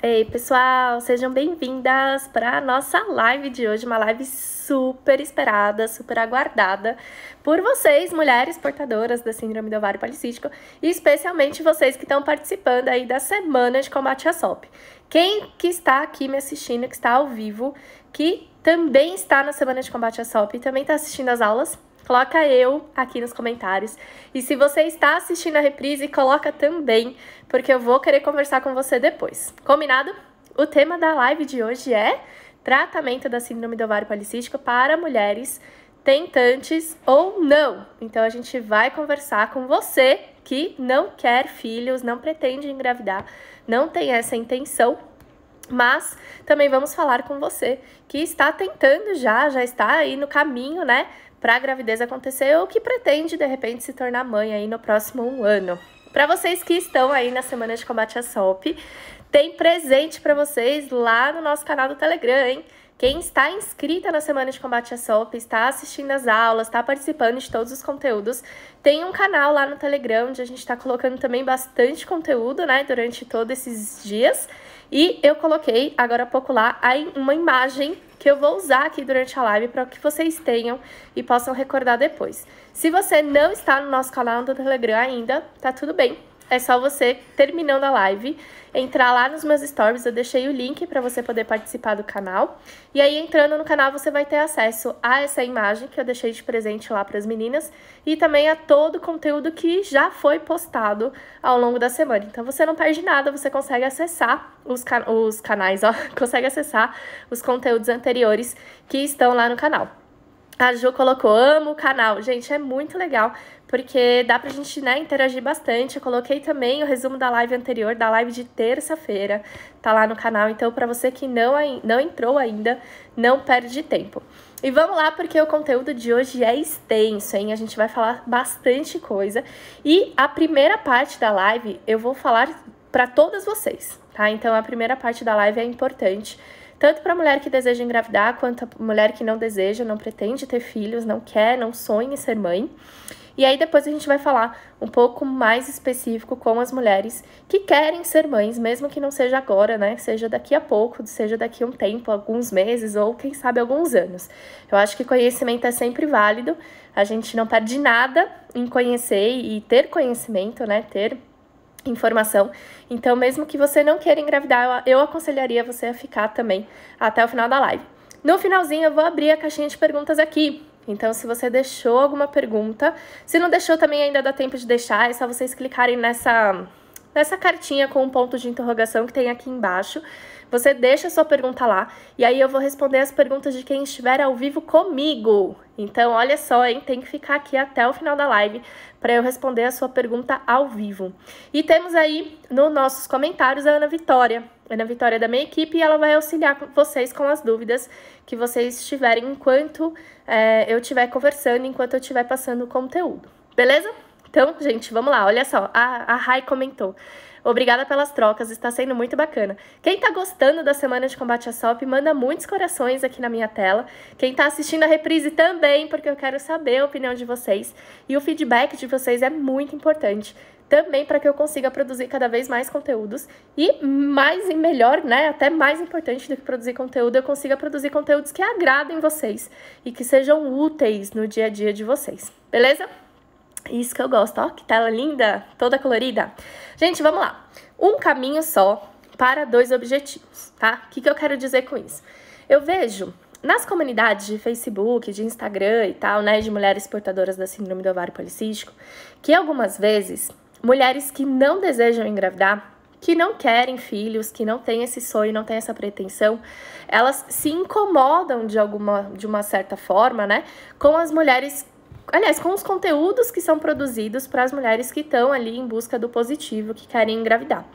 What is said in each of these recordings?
Ei, pessoal, sejam bem-vindas para a nossa live de hoje, uma live super esperada, super aguardada por vocês, mulheres portadoras da síndrome do ovário policístico, e especialmente vocês que estão participando aí da semana de combate à SOP. Quem que está aqui me assistindo, que está ao vivo, que também está na semana de combate à SOP e também está assistindo as aulas, coloca eu aqui nos comentários. E se você está assistindo a reprise, coloca também, porque eu vou querer conversar com você depois. Combinado? O tema da live de hoje é tratamento da síndrome do ovário policístico para mulheres tentantes ou não. Então a gente vai conversar com você que não quer filhos, não pretende engravidar, não tem essa intenção, mas também vamos falar com você que está tentando já, já está aí no caminho, né, para a gravidez acontecer ou que pretende de repente se tornar mãe aí no próximo um ano. Para vocês que estão aí na semana de combate à SOP, tem presente para vocês lá no nosso canal do Telegram, hein? Quem está inscrita na Semana de Combate à SOP, está assistindo as aulas, está participando de todos os conteúdos, tem um canal lá no Telegram onde a gente está colocando também bastante conteúdo, né, durante todos esses dias. E eu coloquei agora há pouco lá uma imagem que eu vou usar aqui durante a live para que vocês tenham e possam recordar depois. Se você não está no nosso canal do Telegram ainda, tá tudo bem é só você, terminando a live, entrar lá nos meus stories. Eu deixei o link para você poder participar do canal. E aí, entrando no canal, você vai ter acesso a essa imagem que eu deixei de presente lá para as meninas e também a todo o conteúdo que já foi postado ao longo da semana. Então, você não perde nada, você consegue acessar os, can os canais, ó, consegue acessar os conteúdos anteriores que estão lá no canal. A Ju colocou, amo o canal. Gente, é muito legal porque dá pra gente né, interagir bastante. Eu coloquei também o resumo da live anterior, da live de terça-feira, tá lá no canal. Então, para você que não, não entrou ainda, não perde tempo. E vamos lá, porque o conteúdo de hoje é extenso, hein? A gente vai falar bastante coisa. E a primeira parte da live eu vou falar para todas vocês, tá? Então, a primeira parte da live é importante tanto para a mulher que deseja engravidar, quanto a mulher que não deseja, não pretende ter filhos, não quer, não sonha em ser mãe. E aí depois a gente vai falar um pouco mais específico com as mulheres que querem ser mães, mesmo que não seja agora, né? Seja daqui a pouco, seja daqui a um tempo, alguns meses ou quem sabe alguns anos. Eu acho que conhecimento é sempre válido. A gente não perde nada em conhecer e ter conhecimento, né? Ter informação. Então, mesmo que você não queira engravidar, eu aconselharia você a ficar também até o final da live. No finalzinho, eu vou abrir a caixinha de perguntas aqui. Então, se você deixou alguma pergunta, se não deixou também ainda dá tempo de deixar, é só vocês clicarem nessa nessa cartinha com um ponto de interrogação que tem aqui embaixo. Você deixa a sua pergunta lá e aí eu vou responder as perguntas de quem estiver ao vivo comigo. Então, olha só, hein? Tem que ficar aqui até o final da live para eu responder a sua pergunta ao vivo. E temos aí nos nossos comentários a Ana Vitória. A Ana Vitória é da minha equipe e ela vai auxiliar vocês com as dúvidas que vocês tiverem enquanto é, eu estiver conversando enquanto eu estiver passando o conteúdo. Beleza? Então, gente, vamos lá. Olha só, a, a Rai comentou. Obrigada pelas trocas, está sendo muito bacana. Quem está gostando da semana de combate à SOP, manda muitos corações aqui na minha tela. Quem está assistindo a reprise também, porque eu quero saber a opinião de vocês. E o feedback de vocês é muito importante também para que eu consiga produzir cada vez mais conteúdos e mais e melhor, né, até mais importante do que produzir conteúdo, eu consiga produzir conteúdos que agradem vocês e que sejam úteis no dia a dia de vocês. Beleza? Isso que eu gosto, ó, que tela linda, toda colorida. Gente, vamos lá. Um caminho só para dois objetivos, tá? O que, que eu quero dizer com isso? Eu vejo nas comunidades de Facebook, de Instagram e tal, né, de mulheres portadoras da síndrome do ovário policístico, que algumas vezes mulheres que não desejam engravidar, que não querem filhos, que não têm esse sonho, não têm essa pretensão, elas se incomodam de alguma de uma certa forma, né, com as mulheres Aliás, com os conteúdos que são produzidos para as mulheres que estão ali em busca do positivo, que querem engravidar.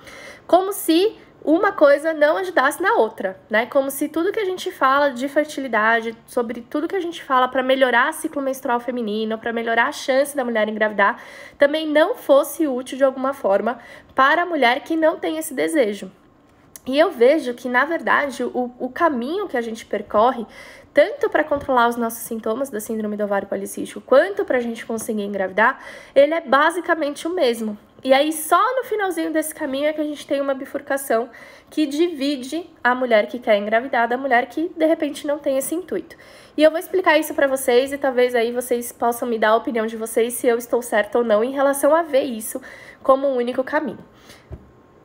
Como se uma coisa não ajudasse na outra, né? Como se tudo que a gente fala de fertilidade, sobre tudo que a gente fala para melhorar o ciclo menstrual feminino, para melhorar a chance da mulher engravidar, também não fosse útil de alguma forma para a mulher que não tem esse desejo. E eu vejo que, na verdade, o, o caminho que a gente percorre, tanto para controlar os nossos sintomas da síndrome do ovário policístico, quanto para a gente conseguir engravidar, ele é basicamente o mesmo, e aí, só no finalzinho desse caminho é que a gente tem uma bifurcação que divide a mulher que quer engravidar da mulher que de repente não tem esse intuito. E eu vou explicar isso para vocês e talvez aí vocês possam me dar a opinião de vocês se eu estou certa ou não em relação a ver isso como um único caminho.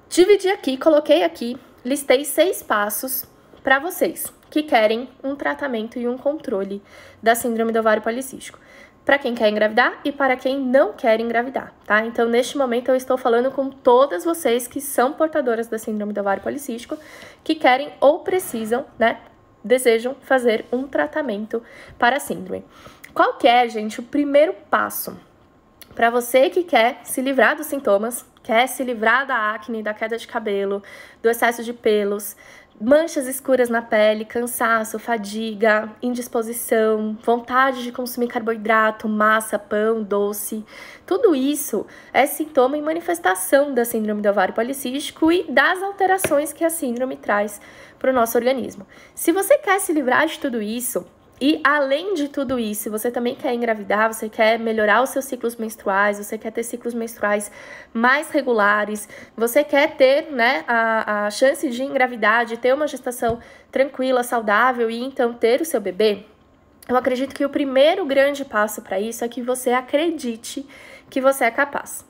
Dividi aqui, coloquei aqui, listei seis passos para vocês que querem um tratamento e um controle da síndrome do ovário policístico para quem quer engravidar e para quem não quer engravidar, tá? Então, neste momento, eu estou falando com todas vocês que são portadoras da síndrome do ovário policístico, que querem ou precisam, né? Desejam fazer um tratamento para a síndrome. Qual que é, gente, o primeiro passo para você que quer se livrar dos sintomas, quer se livrar da acne, da queda de cabelo, do excesso de pelos, Manchas escuras na pele, cansaço, fadiga, indisposição, vontade de consumir carboidrato, massa, pão, doce. Tudo isso é sintoma e manifestação da síndrome do ovário policístico e das alterações que a síndrome traz para o nosso organismo. Se você quer se livrar de tudo isso, e além de tudo isso, você também quer engravidar, você quer melhorar os seus ciclos menstruais, você quer ter ciclos menstruais mais regulares, você quer ter né, a, a chance de engravidar, de ter uma gestação tranquila, saudável e então ter o seu bebê, eu acredito que o primeiro grande passo para isso é que você acredite que você é capaz.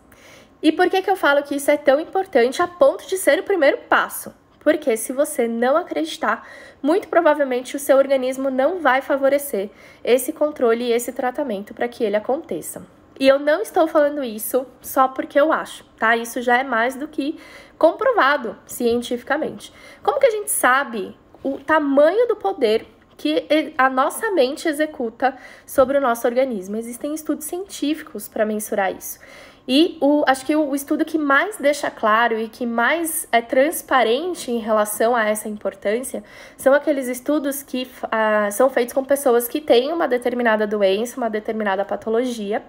E por que, que eu falo que isso é tão importante a ponto de ser o primeiro passo? porque se você não acreditar, muito provavelmente o seu organismo não vai favorecer esse controle e esse tratamento para que ele aconteça. E eu não estou falando isso só porque eu acho, tá? Isso já é mais do que comprovado cientificamente. Como que a gente sabe o tamanho do poder que a nossa mente executa sobre o nosso organismo? Existem estudos científicos para mensurar isso. E o, acho que o, o estudo que mais deixa claro e que mais é transparente em relação a essa importância são aqueles estudos que uh, são feitos com pessoas que têm uma determinada doença, uma determinada patologia.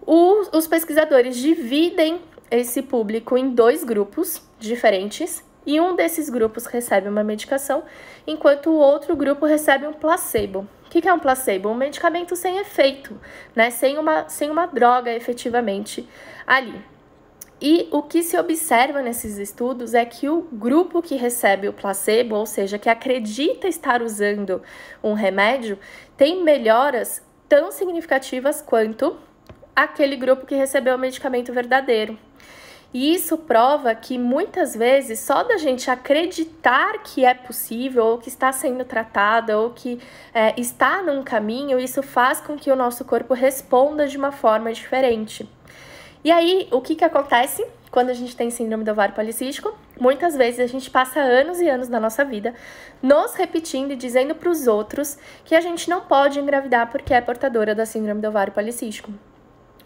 O, os pesquisadores dividem esse público em dois grupos diferentes e um desses grupos recebe uma medicação, enquanto o outro grupo recebe um placebo. O que é um placebo? Um medicamento sem efeito, né? Sem uma, sem uma droga efetivamente ali. E o que se observa nesses estudos é que o grupo que recebe o placebo, ou seja, que acredita estar usando um remédio, tem melhoras tão significativas quanto aquele grupo que recebeu o medicamento verdadeiro. E isso prova que muitas vezes só da gente acreditar que é possível, ou que está sendo tratada, ou que é, está num caminho, isso faz com que o nosso corpo responda de uma forma diferente. E aí, o que, que acontece? quando a gente tem síndrome do ovário policístico, muitas vezes a gente passa anos e anos da nossa vida nos repetindo e dizendo para os outros que a gente não pode engravidar porque é portadora da síndrome do ovário policístico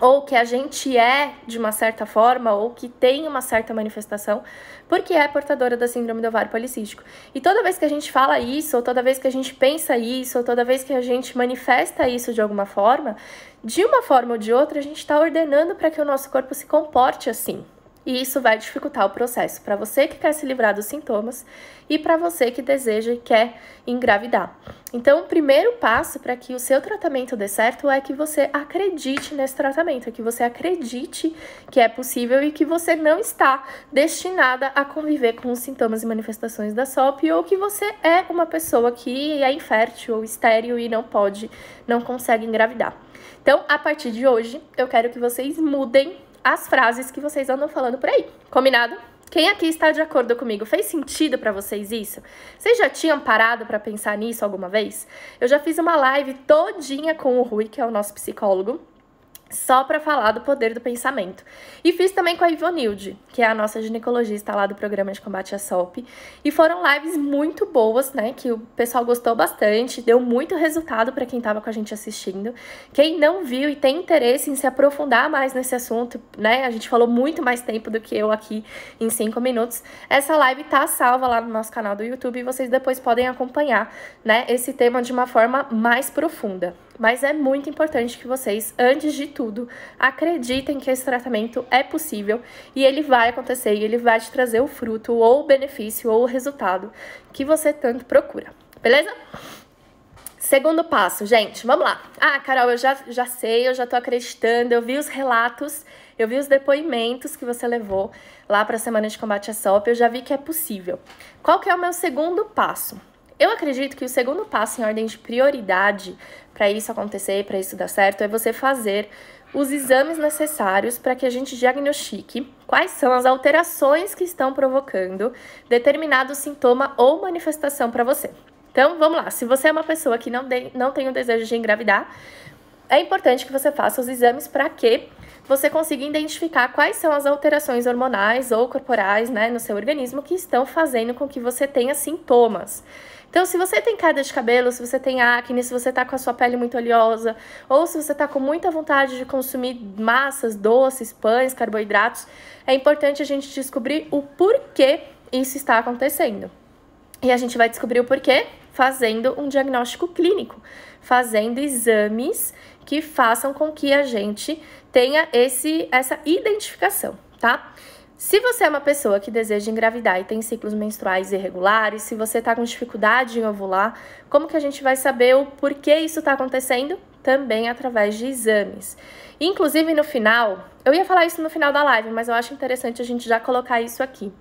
ou que a gente é de uma certa forma ou que tem uma certa manifestação, porque é portadora da síndrome do ovário policístico. E toda vez que a gente fala isso, ou toda vez que a gente pensa isso, ou toda vez que a gente manifesta isso de alguma forma, de uma forma ou de outra, a gente está ordenando para que o nosso corpo se comporte assim. E isso vai dificultar o processo para você que quer se livrar dos sintomas e para você que deseja e quer engravidar. Então, o primeiro passo para que o seu tratamento dê certo é que você acredite nesse tratamento, é que você acredite que é possível e que você não está destinada a conviver com os sintomas e manifestações da SOP ou que você é uma pessoa que é infértil ou estéril e não pode, não consegue engravidar. Então, a partir de hoje, eu quero que vocês mudem as frases que vocês andam falando por aí. Combinado? Quem aqui está de acordo comigo? Fez sentido para vocês isso? Vocês já tinham parado para pensar nisso alguma vez? Eu já fiz uma live todinha com o Rui, que é o nosso psicólogo, só para falar do poder do pensamento. E fiz também com a Ivonilde, que é a nossa ginecologista lá do programa de combate à SOP. E foram lives muito boas, né? Que o pessoal gostou bastante, deu muito resultado para quem estava com a gente assistindo. Quem não viu e tem interesse em se aprofundar mais nesse assunto, né? A gente falou muito mais tempo do que eu aqui em cinco minutos. Essa live tá salva lá no nosso canal do YouTube e vocês depois podem acompanhar, né? Esse tema de uma forma mais profunda. Mas é muito importante que vocês, antes de tudo, acreditem que esse tratamento é possível e ele vai acontecer e ele vai te trazer o fruto, ou o benefício, ou o resultado que você tanto procura. Beleza? Segundo passo, gente, vamos lá. Ah, Carol, eu já, já sei, eu já tô acreditando, eu vi os relatos, eu vi os depoimentos que você levou lá para a semana de combate à SOP, eu já vi que é possível. Qual que é o meu segundo passo? Eu acredito que o segundo passo em ordem de prioridade para isso acontecer, para isso dar certo, é você fazer os exames necessários para que a gente diagnostique quais são as alterações que estão provocando determinado sintoma ou manifestação para você. Então, vamos lá. Se você é uma pessoa que não, de, não tem o desejo de engravidar, é importante que você faça os exames para que você consiga identificar quais são as alterações hormonais ou corporais né, no seu organismo que estão fazendo com que você tenha sintomas. Então, se você tem queda de cabelo, se você tem acne, se você tá com a sua pele muito oleosa, ou se você tá com muita vontade de consumir massas, doces, pães, carboidratos, é importante a gente descobrir o porquê isso está acontecendo. E a gente vai descobrir o porquê fazendo um diagnóstico clínico, fazendo exames que façam com que a gente tenha esse, essa identificação, tá? Se você é uma pessoa que deseja engravidar e tem ciclos menstruais irregulares, se você está com dificuldade em ovular, como que a gente vai saber o porquê isso está acontecendo? Também através de exames. Inclusive, no final, eu ia falar isso no final da live, mas eu acho interessante a gente já colocar isso aqui.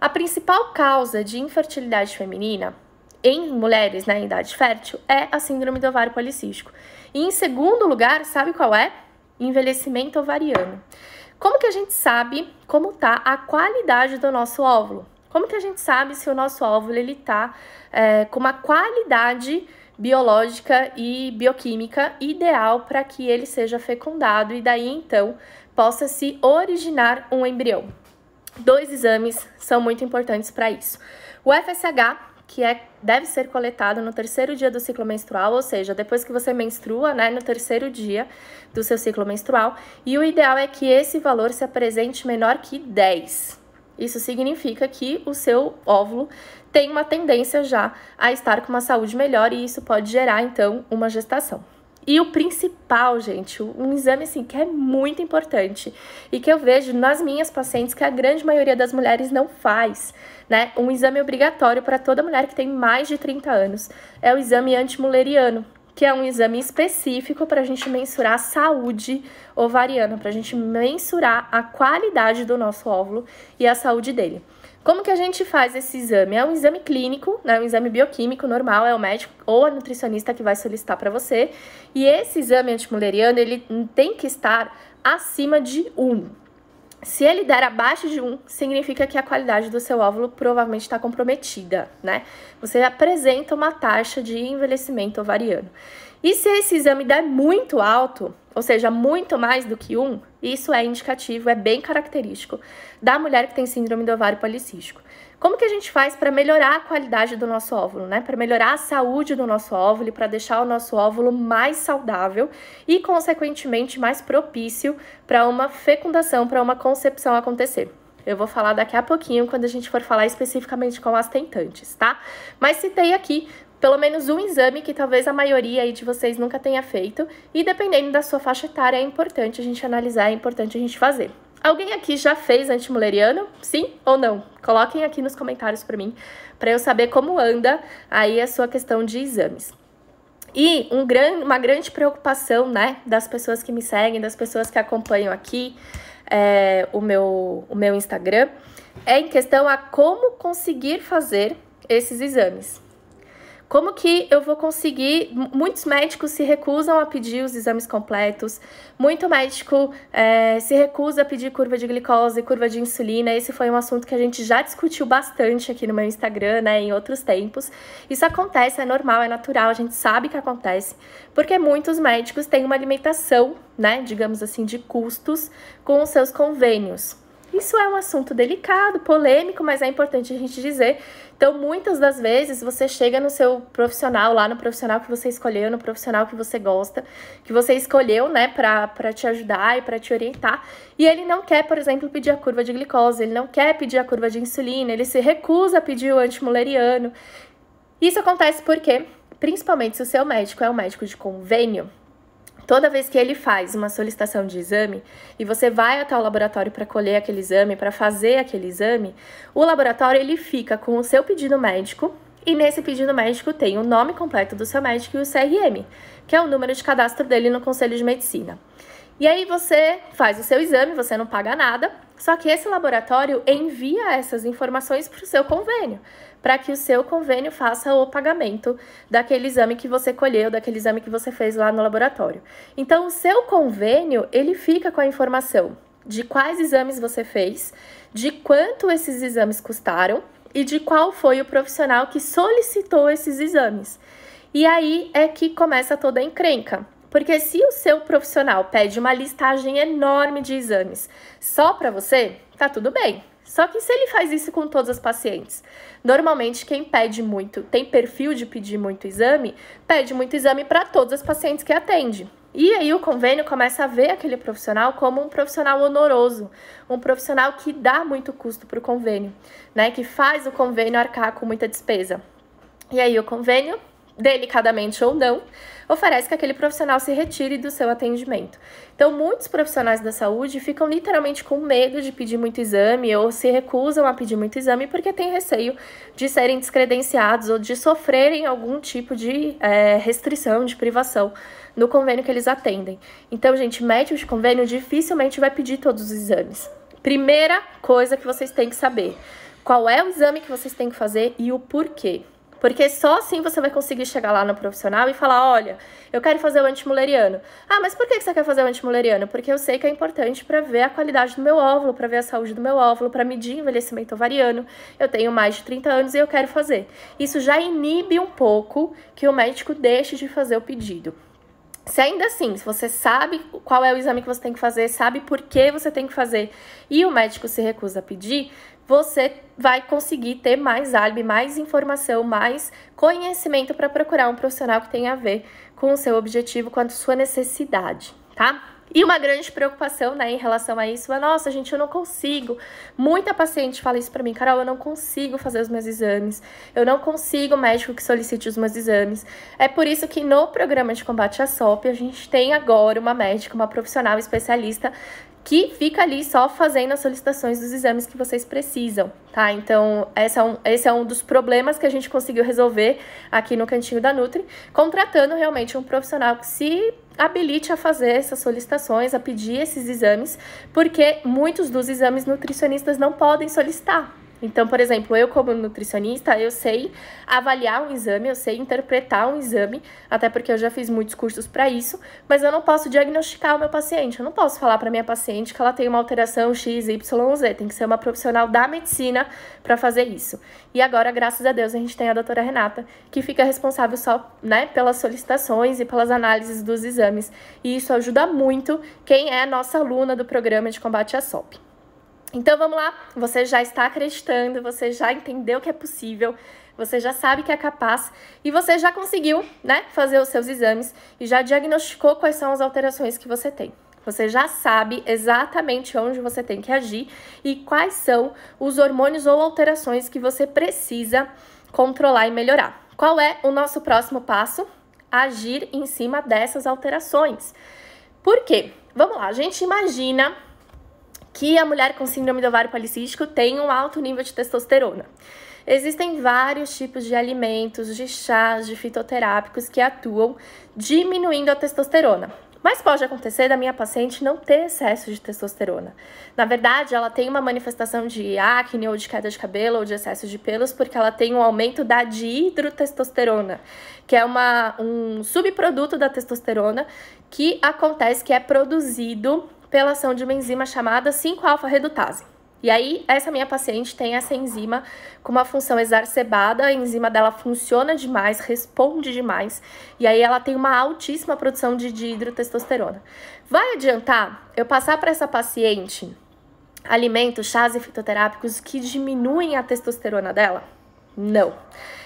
A principal causa de infertilidade feminina em mulheres na idade fértil é a síndrome do ovário policístico. E em segundo lugar, sabe qual é? Envelhecimento ovariano. Como que a gente sabe como tá a qualidade do nosso óvulo? Como que a gente sabe se o nosso óvulo ele tá é, com uma qualidade biológica e bioquímica ideal para que ele seja fecundado e daí então possa se originar um embrião? Dois exames são muito importantes para isso. O FSH que é, deve ser coletado no terceiro dia do ciclo menstrual, ou seja, depois que você menstrua, né, no terceiro dia do seu ciclo menstrual, e o ideal é que esse valor se apresente menor que 10. Isso significa que o seu óvulo tem uma tendência já a estar com uma saúde melhor e isso pode gerar então uma gestação. E o principal, gente, um exame assim que é muito importante e que eu vejo nas minhas pacientes que a grande maioria das mulheres não faz, né? Um exame obrigatório para toda mulher que tem mais de 30 anos é o exame antimuleriano, que é um exame específico para a gente mensurar a saúde ovariana, para a gente mensurar a qualidade do nosso óvulo e a saúde dele. Como que a gente faz esse exame? É um exame clínico, né? Um exame bioquímico normal, é o médico ou a nutricionista que vai solicitar para você. E esse exame antimuleriano, ele tem que estar acima de 1. Se ele der abaixo de 1, significa que a qualidade do seu óvulo provavelmente está comprometida, né? Você apresenta uma taxa de envelhecimento ovariano. E se esse exame der muito alto, ou seja, muito mais do que um, isso é indicativo, é bem característico da mulher que tem síndrome do ovário policístico. Como que a gente faz para melhorar a qualidade do nosso óvulo, né? Para melhorar a saúde do nosso óvulo e para deixar o nosso óvulo mais saudável e, consequentemente, mais propício para uma fecundação, para uma concepção acontecer. Eu vou falar daqui a pouquinho quando a gente for falar especificamente com as tentantes, tá? Mas citei aqui pelo menos um exame que talvez a maioria aí de vocês nunca tenha feito, e dependendo da sua faixa etária é importante a gente analisar, é importante a gente fazer. Alguém aqui já fez antimuleriano? Sim ou não? Coloquem aqui nos comentários para mim, para eu saber como anda aí a sua questão de exames. E um gran, uma grande preocupação, né, das pessoas que me seguem, das pessoas que acompanham aqui é, o, meu, o meu Instagram, é em questão a como conseguir fazer esses exames. Como que eu vou conseguir? Muitos médicos se recusam a pedir os exames completos, muito médico é, se recusa a pedir curva de glicose, curva de insulina. Esse foi um assunto que a gente já discutiu bastante aqui no meu Instagram, né, em outros tempos. Isso acontece, é normal, é natural, a gente sabe que acontece, porque muitos médicos têm uma alimentação, né, digamos assim, de custos com os seus convênios. Isso é um assunto delicado, polêmico, mas é importante a gente dizer. Então, muitas das vezes você chega no seu profissional, lá no profissional que você escolheu, no profissional que você gosta, que você escolheu, né, para te ajudar e para te orientar, e ele não quer, por exemplo, pedir a curva de glicose, ele não quer pedir a curva de insulina, ele se recusa a pedir o antimuleriano. Isso acontece porque, principalmente se o seu médico é um médico de convênio, Toda vez que ele faz uma solicitação de exame e você vai até o laboratório para colher aquele exame, para fazer aquele exame, o laboratório ele fica com o seu pedido médico e nesse pedido médico tem o nome completo do seu médico e o CRM, que é o número de cadastro dele no Conselho de Medicina. E aí você faz o seu exame, você não paga nada, só que esse laboratório envia essas informações para o seu convênio, para que o seu convênio faça o pagamento daquele exame que você colheu, daquele exame que você fez lá no laboratório. Então, o seu convênio, ele fica com a informação de quais exames você fez, de quanto esses exames custaram e de qual foi o profissional que solicitou esses exames. E aí é que começa toda a encrenca, porque se o seu profissional pede uma listagem enorme de exames só para você, tá tudo bem. Só que se ele faz isso com todas as pacientes, normalmente quem pede muito, tem perfil de pedir muito exame, pede muito exame para todas as pacientes que atende. E aí o convênio começa a ver aquele profissional como um profissional honoroso, um profissional que dá muito custo para o convênio, né? Que faz o convênio arcar com muita despesa. E aí o convênio, delicadamente ou não, oferece que aquele profissional se retire do seu atendimento. Então, muitos profissionais da saúde ficam literalmente com medo de pedir muito exame ou se recusam a pedir muito exame porque têm receio de serem descredenciados ou de sofrerem algum tipo de é, restrição, de privação no convênio que eles atendem. Então, gente, médico de convênio dificilmente vai pedir todos os exames. Primeira coisa que vocês têm que saber: qual é o exame que vocês têm que fazer e o porquê. Porque só assim você vai conseguir chegar lá no profissional e falar: olha, eu quero fazer o antimuleriano. Ah, mas por que você quer fazer o antimuleriano? Porque eu sei que é importante para ver a qualidade do meu óvulo, para ver a saúde do meu óvulo, para medir envelhecimento ovariano. Eu tenho mais de 30 anos e eu quero fazer. Isso já inibe um pouco que o médico deixe de fazer o pedido. Se ainda assim, se você sabe qual é o exame que você tem que fazer, sabe por que você tem que fazer e o médico se recusa a pedir, você vai conseguir ter mais álibi, mais informação, mais conhecimento para procurar um profissional que tenha a ver com o seu objetivo, com a sua necessidade, tá? E uma grande preocupação né, em relação a isso é: nossa, gente, eu não consigo. Muita paciente fala isso para mim, Carol, eu não consigo fazer os meus exames, eu não consigo médico que solicite os meus exames. É por isso que no programa de combate à SOP a gente tem agora uma médica, uma profissional especialista que fica ali só fazendo as solicitações dos exames que vocês precisam, tá? Então, esse é, um, esse é um dos problemas que a gente conseguiu resolver aqui no Cantinho da Nutri, contratando realmente um profissional que se habilite a fazer essas solicitações, a pedir esses exames, porque muitos dos exames nutricionistas não podem solicitar, então, por exemplo, eu como nutricionista, eu sei avaliar um exame, eu sei interpretar um exame, até porque eu já fiz muitos cursos para isso, mas eu não posso diagnosticar o meu paciente. Eu não posso falar para minha paciente que ela tem uma alteração X, Y, Z. Tem que ser uma profissional da medicina para fazer isso. E agora, graças a Deus, a gente tem a doutora Renata, que fica responsável só, né, pelas solicitações e pelas análises dos exames. E isso ajuda muito quem é nossa aluna do programa de combate à SOP. Então vamos lá, você já está acreditando, você já entendeu que é possível, você já sabe que é capaz e você já conseguiu, né, fazer os seus exames e já diagnosticou quais são as alterações que você tem. Você já sabe exatamente onde você tem que agir e quais são os hormônios ou alterações que você precisa controlar e melhorar. Qual é o nosso próximo passo? Agir em cima dessas alterações. Por quê? Vamos lá, a gente imagina que a mulher com síndrome do ovário policístico tem um alto nível de testosterona. Existem vários tipos de alimentos, de chás, de fitoterápicos que atuam diminuindo a testosterona. Mas pode acontecer da minha paciente não ter excesso de testosterona. Na verdade, ela tem uma manifestação de acne ou de queda de cabelo ou de excesso de pelos porque ela tem um aumento da dihidrotestosterona, que é uma, um subproduto da testosterona que acontece que é produzido pela ação de uma enzima chamada 5-alfa-redutase. E aí, essa minha paciente tem essa enzima com uma função exacerbada, a enzima dela funciona demais, responde demais, e aí ela tem uma altíssima produção de dihidrotestosterona. Vai adiantar eu passar para essa paciente alimentos, chás e fitoterápicos que diminuem a testosterona dela? Não.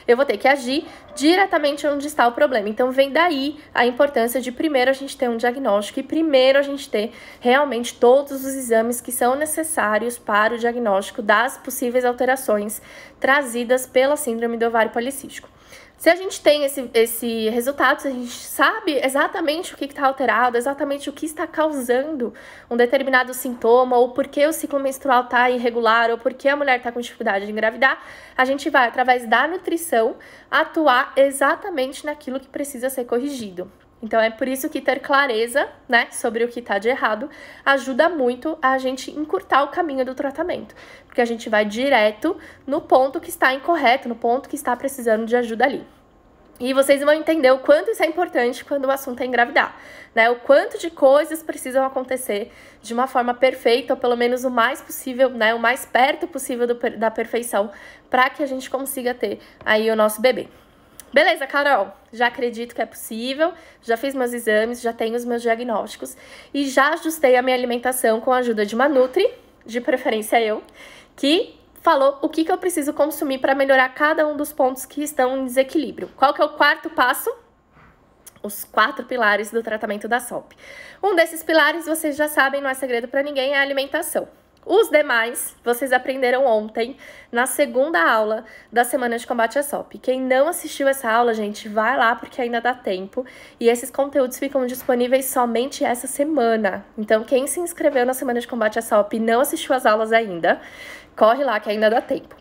Eu vou ter que agir diretamente onde está o problema. Então vem daí a importância de primeiro a gente ter um diagnóstico e primeiro a gente ter realmente todos os exames que são necessários para o diagnóstico das possíveis alterações trazidas pela síndrome do ovário policístico. Se a gente tem esse, esse resultado, se a gente sabe exatamente o que está alterado, exatamente o que está causando um determinado sintoma, ou por que o ciclo menstrual está irregular, ou por que a mulher está com dificuldade de engravidar, a gente vai, através da nutrição, atuar exatamente naquilo que precisa ser corrigido. Então é por isso que ter clareza, né, sobre o que está de errado ajuda muito a gente encurtar o caminho do tratamento, porque a gente vai direto no ponto que está incorreto, no ponto que está precisando de ajuda ali. E vocês vão entender o quanto isso é importante quando o assunto é engravidar, né? O quanto de coisas precisam acontecer de uma forma perfeita, ou pelo menos o mais possível, né? O mais perto possível do, da perfeição, para que a gente consiga ter aí o nosso bebê. Beleza, Carol, já acredito que é possível, já fiz meus exames, já tenho os meus diagnósticos e já ajustei a minha alimentação com a ajuda de uma Nutri, de preferência eu, que falou o que, que eu preciso consumir para melhorar cada um dos pontos que estão em desequilíbrio. Qual que é o quarto passo? Os quatro pilares do tratamento da SOP. Um desses pilares, vocês já sabem, não é segredo para ninguém, é a alimentação. Os demais vocês aprenderam ontem na segunda aula da semana de combate à SOP. Quem não assistiu essa aula, gente, vai lá porque ainda dá tempo e esses conteúdos ficam disponíveis somente essa semana. Então, quem se inscreveu na semana de combate à SOP e não assistiu as aulas ainda, corre lá que ainda dá tempo.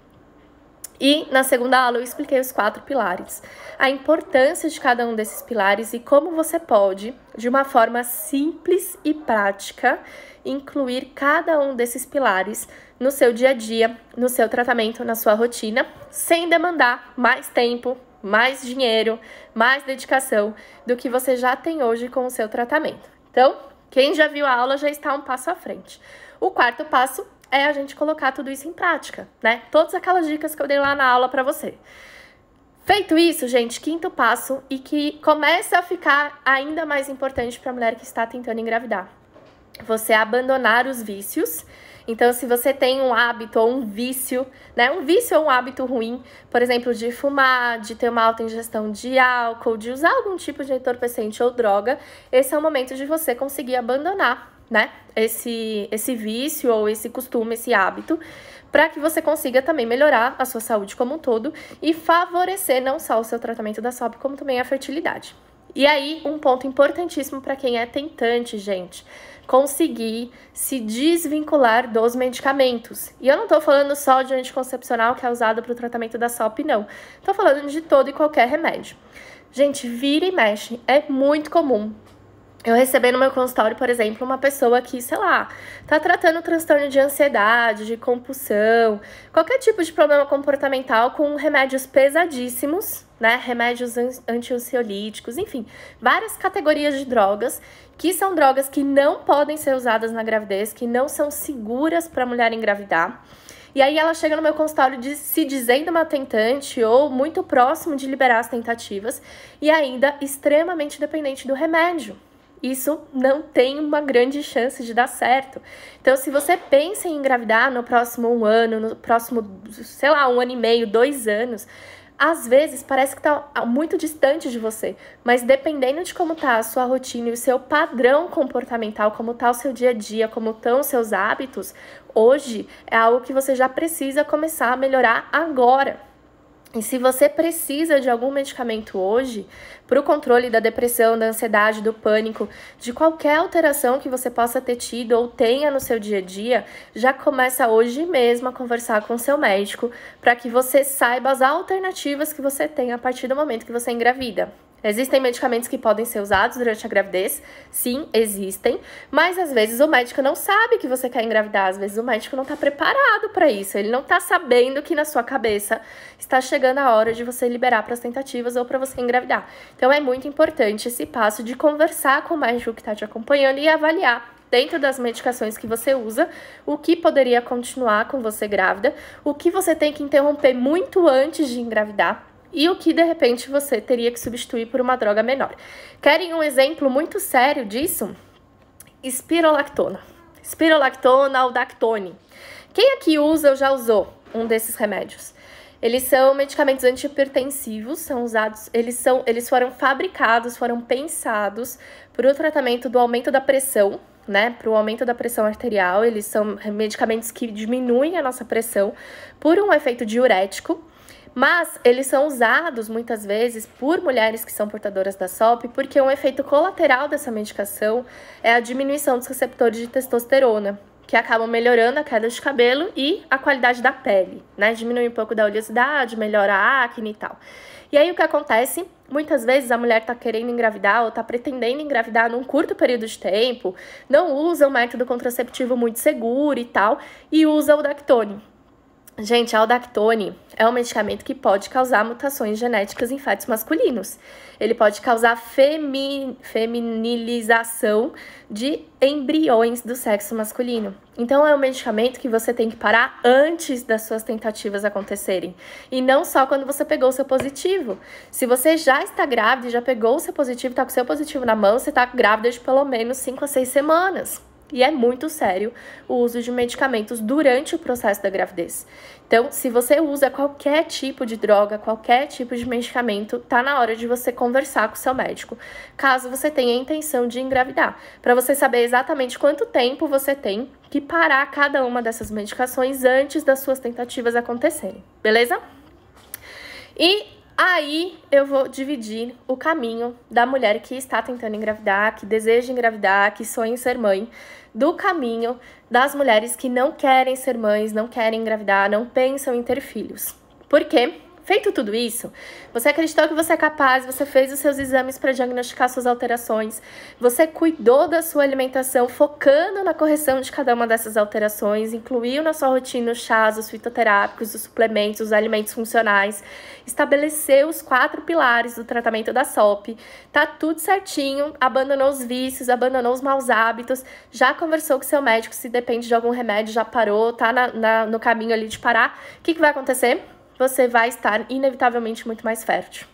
E na segunda aula eu expliquei os quatro pilares, a importância de cada um desses pilares e como você pode, de uma forma simples e prática, incluir cada um desses pilares no seu dia a dia, no seu tratamento, na sua rotina, sem demandar mais tempo, mais dinheiro, mais dedicação do que você já tem hoje com o seu tratamento. Então, quem já viu a aula já está um passo à frente. O quarto passo é a gente colocar tudo isso em prática, né? Todas aquelas dicas que eu dei lá na aula para você. Feito isso, gente, quinto passo e que começa a ficar ainda mais importante para a mulher que está tentando engravidar você abandonar os vícios. Então, se você tem um hábito ou um vício, né? Um vício ou um hábito ruim, por exemplo, de fumar, de ter uma alta ingestão de álcool, de usar algum tipo de entorpecente ou droga, esse é o momento de você conseguir abandonar, né? Esse, esse vício ou esse costume, esse hábito, para que você consiga também melhorar a sua saúde como um todo e favorecer não só o seu tratamento da SOP, como também a fertilidade. E aí, um ponto importantíssimo para quem é tentante, gente conseguir se desvincular dos medicamentos. E eu não estou falando só de anticoncepcional que é usado para o tratamento da SOP, não. Estou falando de todo e qualquer remédio. Gente, vira e mexe. É muito comum eu receber no meu consultório, por exemplo, uma pessoa que, sei lá, tá tratando transtorno de ansiedade, de compulsão, qualquer tipo de problema comportamental com remédios pesadíssimos, né? Remédios antiansiolíticos, enfim, várias categorias de drogas, que são drogas que não podem ser usadas na gravidez, que não são seguras para a mulher engravidar. E aí ela chega no meu consultório de, se dizendo uma tentante ou muito próximo de liberar as tentativas e ainda extremamente dependente do remédio isso não tem uma grande chance de dar certo. Então, se você pensa em engravidar no próximo um ano, no próximo, sei lá, um ano e meio, dois anos, às vezes parece que está muito distante de você, mas dependendo de como está a sua rotina e o seu padrão comportamental, como está o seu dia a dia, como estão os seus hábitos, hoje é algo que você já precisa começar a melhorar agora. E se você precisa de algum medicamento hoje para o controle da depressão, da ansiedade, do pânico, de qualquer alteração que você possa ter tido ou tenha no seu dia a dia, já começa hoje mesmo a conversar com seu médico para que você saiba as alternativas que você tem a partir do momento que você engravida. Existem medicamentos que podem ser usados durante a gravidez? Sim, existem. Mas às vezes o médico não sabe que você quer engravidar, às vezes o médico não está preparado para isso, ele não está sabendo que na sua cabeça está chegando a hora de você liberar para as tentativas ou para você engravidar. Então é muito importante esse passo de conversar com o médico que está te acompanhando e avaliar dentro das medicações que você usa, o que poderia continuar com você grávida, o que você tem que interromper muito antes de engravidar e o que de repente você teria que substituir por uma droga menor. Querem um exemplo muito sério disso? Espirolactona. Espirolactona ou Dactone. Quem aqui usa ou já usou um desses remédios? Eles são medicamentos antipertensivos, são usados, eles são, eles foram fabricados, foram pensados para o tratamento do aumento da pressão, né? Para o aumento da pressão arterial, eles são medicamentos que diminuem a nossa pressão por um efeito diurético. Mas eles são usados muitas vezes por mulheres que são portadoras da SOP, porque um efeito colateral dessa medicação é a diminuição dos receptores de testosterona, que acabam melhorando a queda de cabelo e a qualidade da pele, né? Diminui um pouco da oleosidade, melhora a acne e tal. E aí o que acontece? Muitas vezes a mulher tá querendo engravidar ou tá pretendendo engravidar num curto período de tempo, não usa um método contraceptivo muito seguro e tal, e usa o Dactone. Gente, a aldactone é um medicamento que pode causar mutações genéticas em fetos masculinos. Ele pode causar femi feminilização de embriões do sexo masculino. Então é um medicamento que você tem que parar antes das suas tentativas acontecerem. E não só quando você pegou o seu positivo. Se você já está grávida, já pegou o seu positivo, está com o seu positivo na mão, você está grávida de pelo menos 5 a 6 semanas e é muito sério o uso de medicamentos durante o processo da gravidez. Então, se você usa qualquer tipo de droga, qualquer tipo de medicamento, tá na hora de você conversar com o seu médico, caso você tenha a intenção de engravidar, para você saber exatamente quanto tempo você tem que parar cada uma dessas medicações antes das suas tentativas acontecerem, beleza? E Aí eu vou dividir o caminho da mulher que está tentando engravidar, que deseja engravidar, que sonha em ser mãe, do caminho das mulheres que não querem ser mães, não querem engravidar, não pensam em ter filhos. Por quê? Feito tudo isso, você acreditou que você é capaz, você fez os seus exames para diagnosticar suas alterações, você cuidou da sua alimentação, focando na correção de cada uma dessas alterações, incluiu na sua rotina os chás, os fitoterápicos, os suplementos, os alimentos funcionais, estabeleceu os quatro pilares do tratamento da SOP, tá tudo certinho, abandonou os vícios, abandonou os maus hábitos, já conversou com seu médico se depende de algum remédio, já parou, tá na, na, no caminho ali de parar. O que, que vai acontecer? você vai estar inevitavelmente muito mais fértil.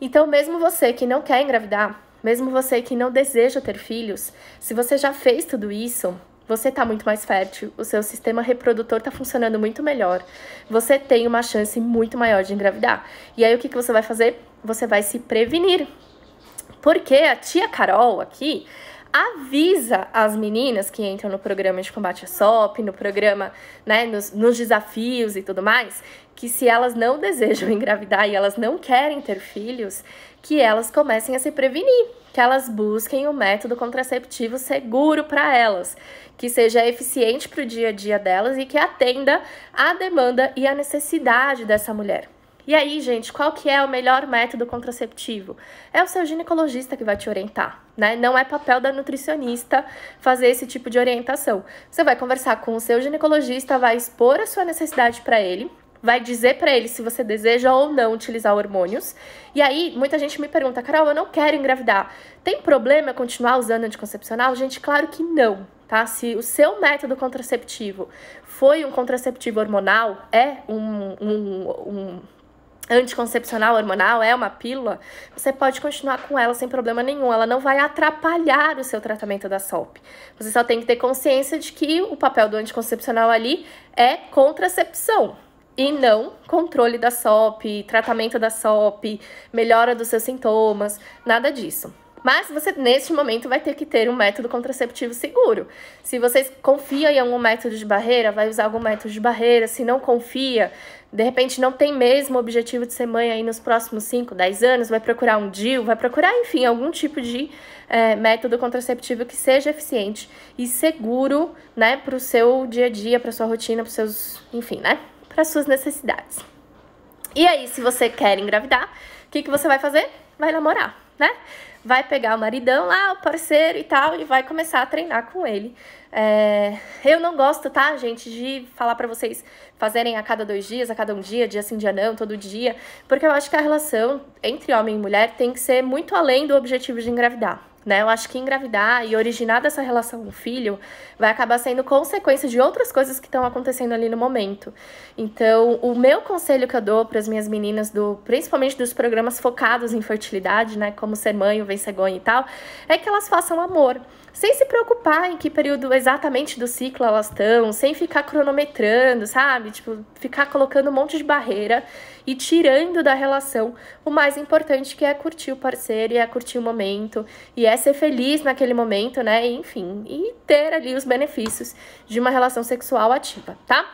Então, mesmo você que não quer engravidar, mesmo você que não deseja ter filhos, se você já fez tudo isso, você está muito mais fértil, o seu sistema reprodutor está funcionando muito melhor, você tem uma chance muito maior de engravidar. E aí o que, que você vai fazer? Você vai se prevenir. Porque a tia Carol aqui, avisa as meninas que entram no programa de combate à SOP, no programa, né, nos, nos, desafios e tudo mais, que se elas não desejam engravidar e elas não querem ter filhos, que elas comecem a se prevenir, que elas busquem um método contraceptivo seguro para elas, que seja eficiente para o dia a dia delas e que atenda à demanda e à necessidade dessa mulher. E aí, gente, qual que é o melhor método contraceptivo? É o seu ginecologista que vai te orientar, né? Não é papel da nutricionista fazer esse tipo de orientação. Você vai conversar com o seu ginecologista, vai expor a sua necessidade para ele, vai dizer para ele se você deseja ou não utilizar hormônios. E aí, muita gente me pergunta, Carol, eu não quero engravidar. Tem problema continuar usando anticoncepcional? Gente, claro que não. Tá? Se o seu método contraceptivo foi um contraceptivo hormonal, é um, um, um anticoncepcional hormonal, é uma pílula, você pode continuar com ela sem problema nenhum. Ela não vai atrapalhar o seu tratamento da SOP. Você só tem que ter consciência de que o papel do anticoncepcional ali é contracepção e não controle da SOP, tratamento da SOP, melhora dos seus sintomas, nada disso. Mas você, neste momento, vai ter que ter um método contraceptivo seguro. Se você confia em algum método de barreira, vai usar algum método de barreira. Se não confia, de repente não tem mesmo o objetivo de ser mãe aí nos próximos 5, 10 anos, vai procurar um DIU, vai procurar, enfim, algum tipo de é, método contraceptivo que seja eficiente e seguro, né, para o seu dia a dia, para sua rotina, para seus, enfim, né, para suas necessidades. E aí, se você quer engravidar, o que, que você vai fazer? Vai namorar, né? vai pegar o maridão lá, o parceiro e tal, e vai começar a treinar com ele. É... Eu não gosto, tá, gente, de falar para vocês fazerem a cada dois dias, a cada um dia, dia sim, dia não, todo dia, porque eu acho que a relação entre homem e mulher tem que ser muito além do objetivo de engravidar né? Eu acho que engravidar e originar dessa relação com o filho vai acabar sendo consequência de outras coisas que estão acontecendo ali no momento. Então, o meu conselho que eu dou para as minhas meninas do, principalmente dos programas focados em fertilidade, né, como Ser Mãe, o Vencegonha e tal, é que elas façam amor, sem se preocupar em que período exatamente do ciclo elas estão, sem ficar cronometrando, sabe? Tipo, ficar colocando um monte de barreira e tirando da relação o mais importante que é curtir o parceiro e é curtir o momento e é ser feliz naquele momento, né? Enfim, e ter ali os benefícios de uma relação sexual ativa, tá?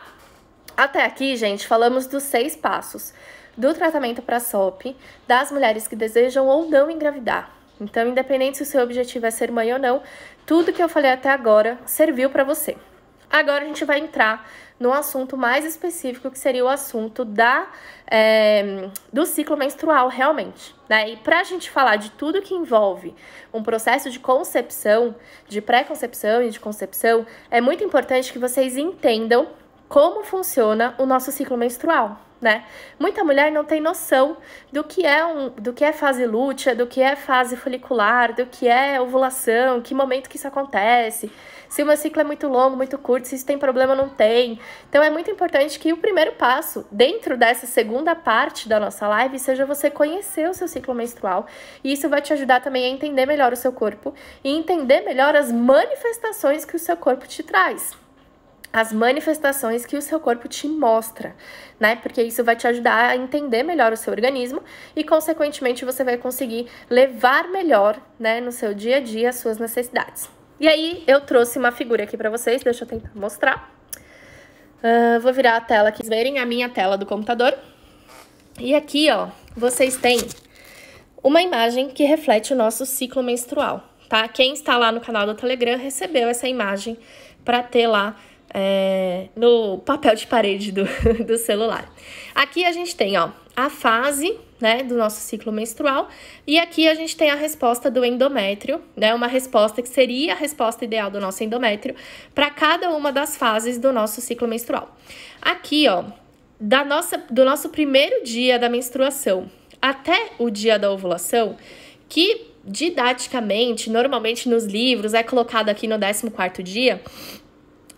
Até aqui, gente, falamos dos seis passos do tratamento para SOP das mulheres que desejam ou não engravidar. Então, independente se o seu objetivo é ser mãe ou não, tudo que eu falei até agora serviu para você. Agora a gente vai entrar no assunto mais específico, que seria o assunto da, é, do ciclo menstrual, realmente. Né? E para a gente falar de tudo que envolve um processo de concepção, de pré-concepção e de concepção, é muito importante que vocês entendam como funciona o nosso ciclo menstrual. Né? Muita mulher não tem noção do que é um, do que é fase lútea, do que é fase folicular, do que é ovulação, que momento que isso acontece se o meu ciclo é muito longo, muito curto, se isso tem problema, não tem. Então é muito importante que o primeiro passo, dentro dessa segunda parte da nossa live, seja você conhecer o seu ciclo menstrual. E isso vai te ajudar também a entender melhor o seu corpo e entender melhor as manifestações que o seu corpo te traz as manifestações que o seu corpo te mostra, né? Porque isso vai te ajudar a entender melhor o seu organismo e, consequentemente, você vai conseguir levar melhor, né, no seu dia a dia as suas necessidades. E aí, eu trouxe uma figura aqui pra vocês, deixa eu tentar mostrar. Uh, vou virar a tela aqui, vocês verem a minha tela do computador. E aqui, ó, vocês têm uma imagem que reflete o nosso ciclo menstrual, tá? Quem está lá no canal do Telegram recebeu essa imagem para ter lá é, no papel de parede do, do celular. Aqui a gente tem, ó, a fase né, do nosso ciclo menstrual. E aqui a gente tem a resposta do endométrio, né, uma resposta que seria a resposta ideal do nosso endométrio para cada uma das fases do nosso ciclo menstrual. Aqui, ó, da nossa, do nosso primeiro dia da menstruação até o dia da ovulação, que didaticamente, normalmente nos livros, é colocado aqui no 14 quarto dia,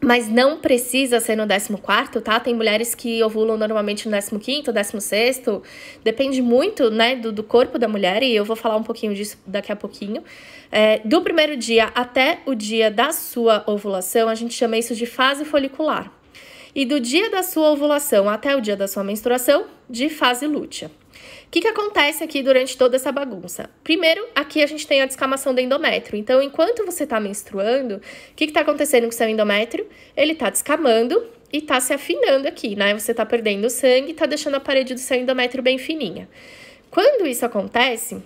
mas não precisa ser no 14, tá? Tem mulheres que ovulam normalmente no 15, 16. Depende muito, né, do, do corpo da mulher, e eu vou falar um pouquinho disso daqui a pouquinho. É, do primeiro dia até o dia da sua ovulação, a gente chama isso de fase folicular. E do dia da sua ovulação até o dia da sua menstruação, de fase lútea. O que, que acontece aqui durante toda essa bagunça? Primeiro, aqui a gente tem a descamação do endométrio. Então, enquanto você está menstruando, o que está acontecendo com o seu endométrio? Ele está descamando e está se afinando aqui, né? Você está perdendo sangue e está deixando a parede do seu endométrio bem fininha. Quando isso acontece,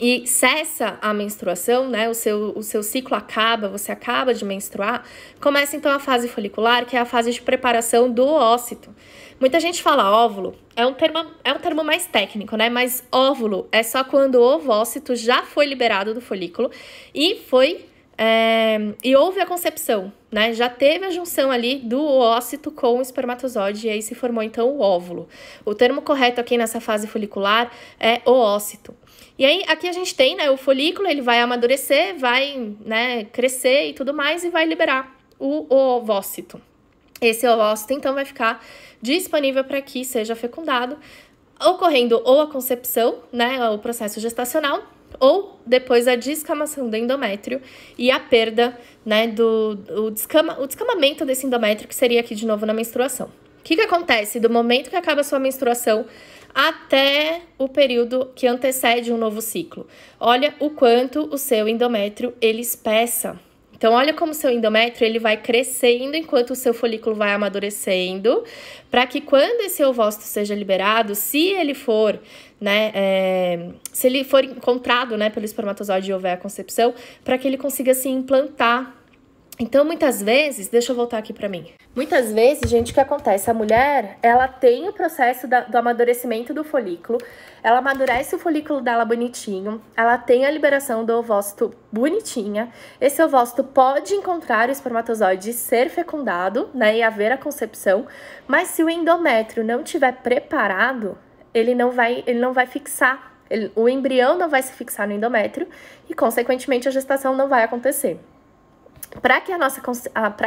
e cessa a menstruação, né? O seu, o seu ciclo acaba, você acaba de menstruar, começa então a fase folicular, que é a fase de preparação do ócito. Muita gente fala óvulo, é um termo, é um termo mais técnico, né? Mas óvulo é só quando o ovócito já foi liberado do folículo e foi. É, e houve a concepção, né? Já teve a junção ali do ócito com o espermatozoide e aí se formou então o óvulo. O termo correto aqui nessa fase folicular é o ócito. E aí aqui a gente tem, né, o folículo, ele vai amadurecer, vai, né, crescer e tudo mais e vai liberar o ovócito. Esse ovócito então vai ficar disponível para que seja fecundado, ocorrendo ou a concepção, né, o processo gestacional, ou depois a descamação do endométrio e a perda, né, do o, descama, o descamamento desse endométrio, que seria aqui de novo na menstruação. O que, que acontece do momento que acaba a sua menstruação até o período que antecede um novo ciclo? Olha o quanto o seu endométrio ele espessa, então, olha como seu endométrio ele vai crescendo enquanto o seu folículo vai amadurecendo, para que quando esse ovócito seja liberado, se ele for, né, é, se ele for encontrado, né, pelo espermatozoide e houver a concepção, para que ele consiga se implantar então, muitas vezes, deixa eu voltar aqui para mim. Muitas vezes, gente, o que acontece? A mulher, ela tem o processo da, do amadurecimento do folículo, ela amadurece o folículo dela bonitinho, ela tem a liberação do ovócito bonitinha. Esse ovócito pode encontrar o espermatozoide e ser fecundado, né, e haver a concepção, mas se o endométrio não tiver preparado, ele não vai, ele não vai fixar. Ele, o embrião não vai se fixar no endométrio e, consequentemente, a gestação não vai acontecer para que, a nossa,